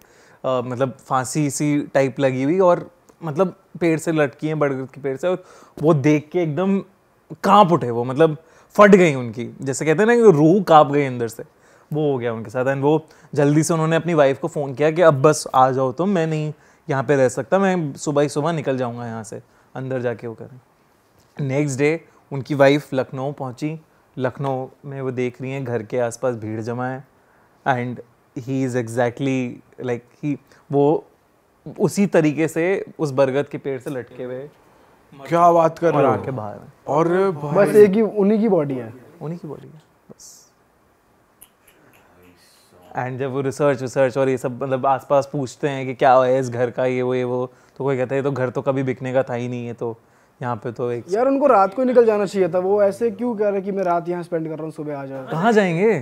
आ, मतलब फांसी सी टाइप लगी हुई और मतलब पेड़ से लटकी हैं बरगद के पेड़ से और वो देख के एकदम कांप उठे वो मतलब फट गई उनकी जैसे कहते हैं ना रूह कांप गई अंदर से वो हो गया उनके साथ एंड वो जल्दी से उन्होंने अपनी वाइफ को फ़ोन किया कि अब बस आ जाओ तुम मैं नहीं यहाँ पे रह सकता मैं सुबह ही सुबह निकल जाऊँगा यहाँ से अंदर जाके वो करें नेक्स्ट डे उनकी वाइफ लखनऊ पहुँची लखनऊ में वो देख रही हैं घर के आसपास भीड़ जमा है and he is exactly like he वो उसी तरीके से उस बरगद के पेड़ से लटके हुए क्या बात कर रहे हो बाहर और बस एक ही उन्हीं की बॉडी है उन्हीं की बॉडी है बस एंड जब वो रिसर्च विसर्च और ये सब मतलब आसपास पूछते हैं कि क्या है इस घर का ये वो ये वो तो कोई कहता है तो घर तो कभी बिकने का था ही नहीं है तो यहाँ पे तो एक यार उनको रात को ही निकल जाना चाहिए था वो ऐसे क्यों कह रहे कि मैं रात यहाँ स्पेंड कर रहा हूँ सुबह आ जाओ कहाँ जाएंगे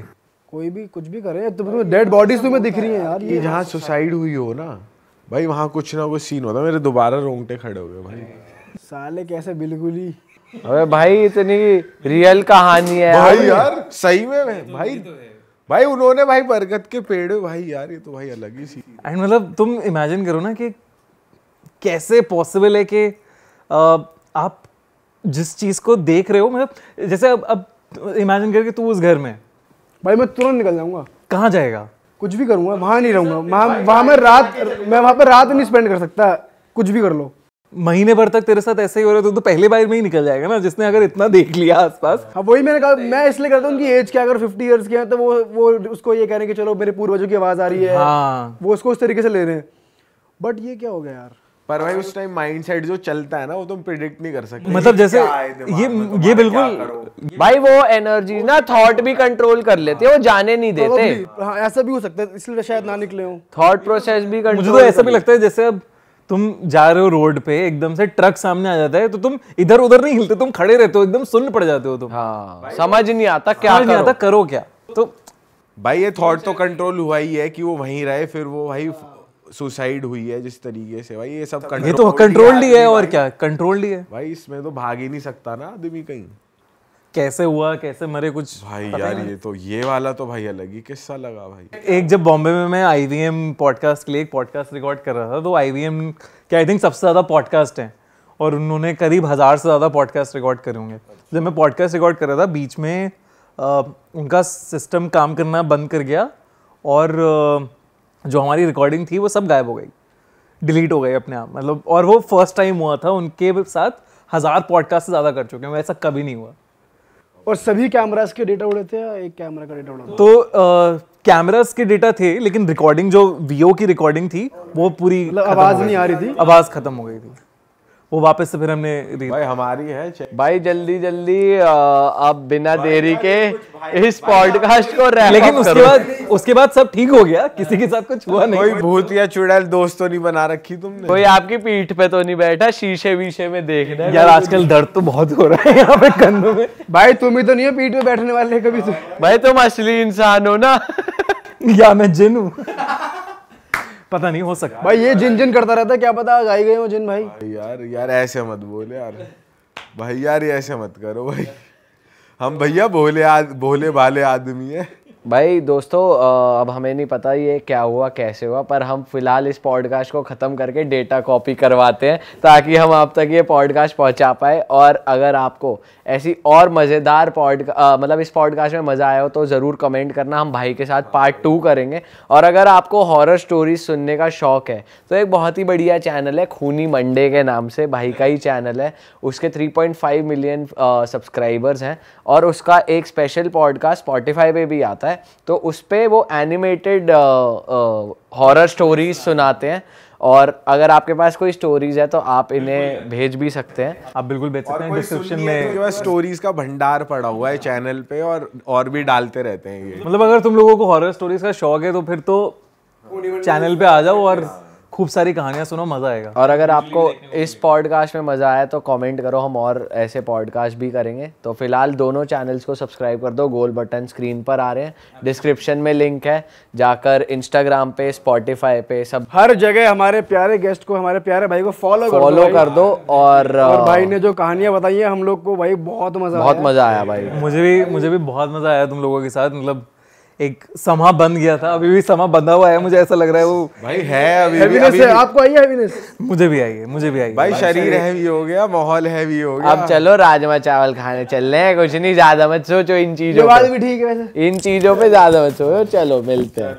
कोई भी कुछ भी करे तो डेड बॉडीज तुम्हें दिख रही है यार ये जहाँ सुसाइड हुई हो ना भाई वहाँ कुछ ना कुछ सीन होता मेरे दोबारा रोंगटे खड़े हो गए भाई साले कैसे बिल्कुल ही अरे भाई इतनी रियल कहानी है भाई यार सही में भाई तो भाई उन्होंने भाई बरगद के पेड़ भाई यार ये तो भाई अलग ही सी एंड मतलब तुम इमेजिन करो ना कि कैसे पॉसिबल है कि आप जिस चीज़ को देख रहे हो मतलब जैसे अब अब इमेजिन करके तू उस घर में भाई मैं तुरंत निकल जाऊंगा कहाँ जाएगा कुछ भी करूंगा वहां नहीं रहूंगा वहां वहाँ मैं रात मैं वहां पर रात नहीं स्पेंड कर सकता कुछ भी कर लो महीने भर तक तेरे साथ ऐसे ही हो रहा तो, तो पहले बार में ही निकल जाएगा ना जिसने अगर इतना देख लिया आसपास हाँ वही मैंने कहा मैं इसलिए कहता हूँ कि एज क्या अगर फिफ्टी ईयर्स के हैं तो वो वो उसको ये कह रहे कि चलो मेरे पूर्वजों की आवाज़ आ रही है हाँ। वो उसको उस तरीके से ले रहे हैं बट ये क्या हो गया यार पर भाई उस टाइम माइंडसेट जो चलता है ना वो तुम प्रिडिक्ट नहीं कर सकते मतलब जैसे ये ये बिल्कुल भाई वो एनर्जी ना थॉट भी कंट्रोल कर लेते हैं वो जाने नहीं देते हाँ, ऐसा भी हो सकता है इसलिए शायद ना निकले हो थॉट प्रोसेस भी कंट्रोल मुझे तो ऐसा भी लगता है जैसे अब तुम जा रहे हो रोड पे एकदम से ट्रक सामने आ जाता है तो तुम इधर उधर नहीं हिलते तुम खड़े रहते हो एकदम सुन पड़ जाते हो तुम हाँ, समझ नहीं आता क्या नहीं आता करो क्या तो भाई ये थॉट तो कंट्रोल हुआ ही है कि वो वहीं रहे फिर वो भाई सुसाइड हुई है जिस तरीके से भाई ये सब कंट्रोल ये तो कंट्रोल ही है और क्या कंट्रोल ही है भाई इसमें तो भाग ही नहीं सकता ना आदमी कहीं कैसे हुआ कैसे मरे कुछ भाई यार ये तो ये वाला तो भाई अलग ही किस्सा लगा भाई एक जब बॉम्बे में मैं आई वी एम पॉडकास्ट के लिए एक पॉडकास्ट रिकॉर्ड कर रहा था तो आई वी एम के आई थिंक सबसे ज़्यादा पॉडकास्ट हैं और उन्होंने करीब हज़ार से ज़्यादा पॉडकास्ट रिकॉर्ड करे होंगे जब मैं पॉडकास्ट रिकॉर्ड कर रहा था बीच में उनका सिस्टम काम करना बंद कर गया और जो हमारी रिकॉर्डिंग थी वो सब गायब हो गई डिलीट हो गई अपने आप मतलब और वो फर्स्ट टाइम हुआ था उनके साथ हज़ार पॉडकास्ट से ज़्यादा कर चुके हैं वैसा कभी नहीं हुआ और सभी कैमरास के डेटा उड़े थे एक कैमरा का डेटा उड़ा तो कैमरास के डेटा थे लेकिन रिकॉर्डिंग जो वीओ की रिकॉर्डिंग थी वो पूरी मतलब आवाज नहीं आ रही थी आवाज खत्म हो गई थी वो वापस से फिर हमने भाई हमारी है भाई जल्दी जल्दी आप बिना देरी के इस पॉडकास्ट को लेकिन उसके बाद उसके बाद सब ठीक हो गया किसी के साथ कुछ हुआ नहीं कोई भूत या चुड़ैल दोस्त तो नहीं बना रखी तुमने कोई आपकी पीठ पे तो नहीं बैठा शीशे वीशे में देख रहे यार आजकल दर्द तो बहुत हो रहा है यहाँ पे कंधों में भाई तुम ही तो नहीं हो पीठ पे बैठने वाले कभी तो। भाई तुम असली इंसान हो ना या मैं जिन हूँ पता नहीं हो सकता भाई ये जिन जिन करता रहता क्या पता आज आई गए हो जिन भाई यार यार ऐसे मत बोले यार भाई यार ऐसे मत करो भाई हम भैया भोले आद भोले भाले आदमी है भाई दोस्तों अब हमें नहीं पता ये क्या हुआ कैसे हुआ पर हम फिलहाल इस पॉडकास्ट को ख़त्म करके डेटा कॉपी करवाते हैं ताकि हम आप तक ये पॉडकास्ट पहुंचा पाए और अगर आपको ऐसी और मज़ेदार पॉड मतलब इस पॉडकास्ट में मज़ा आया हो तो ज़रूर कमेंट करना हम भाई के साथ पार्ट टू करेंगे और अगर आपको हॉरर स्टोरीज सुनने का शौक़ है तो एक बहुत ही बढ़िया चैनल है खूनी मंडे के नाम से भाई का ही चैनल है उसके थ्री मिलियन सब्सक्राइबर्स हैं और उसका एक स्पेशल पॉडकास्ट स्पॉटिफाई पर भी आता है है तो उस पर वो एनिमेटेड हॉरर स्टोरीज सुनाते हैं और अगर आपके पास कोई स्टोरीज है तो आप इन्हें भेज भी सकते हैं आप बिल्कुल भेज सकते हैं डिस्क्रिप्शन में तो जो है स्टोरीज का भंडार पड़ा हुआ है चैनल पे और और भी डालते रहते हैं ये मतलब अगर तुम लोगों को हॉरर स्टोरीज का शौक है तो फिर तो चैनल पे आ जाओ और खूब सारी कहानियाँ सुनो मज़ा आएगा और अगर आपको इस पॉडकास्ट में मज़ा आया तो कमेंट करो हम और ऐसे पॉडकास्ट भी करेंगे तो फिलहाल दोनों चैनल्स को सब्सक्राइब कर दो गोल बटन स्क्रीन पर आ रहे हैं डिस्क्रिप्शन में लिंक है जाकर इंस्टाग्राम पे स्पॉटिफाई पे सब हर जगह हमारे प्यारे गेस्ट को हमारे प्यारे भाई को फॉलो फॉलो कर दो और और भाई ने जो कहानियाँ बताई है हम लोग को भाई बहुत मज़ा बहुत मज़ा आया भाई मुझे भी मुझे भी बहुत मज़ा आया तुम लोगों के साथ मतलब एक समा बन गया था अभी भी समा बंधा हुआ है मुझे ऐसा लग रहा है वो भाई है अभी अभी है आपको आई है मुझे भी आई है मुझे भी आई भाई शरीर हैवी हो गया माहौल हैवी हो गया अब चलो राजमा चावल खाने चल रहे हैं कुछ नहीं ज्यादा मत सोचो इन चीजों पे भी ठीक है इन चीजों पे ज्यादा मत सोचो चलो मिलते हैं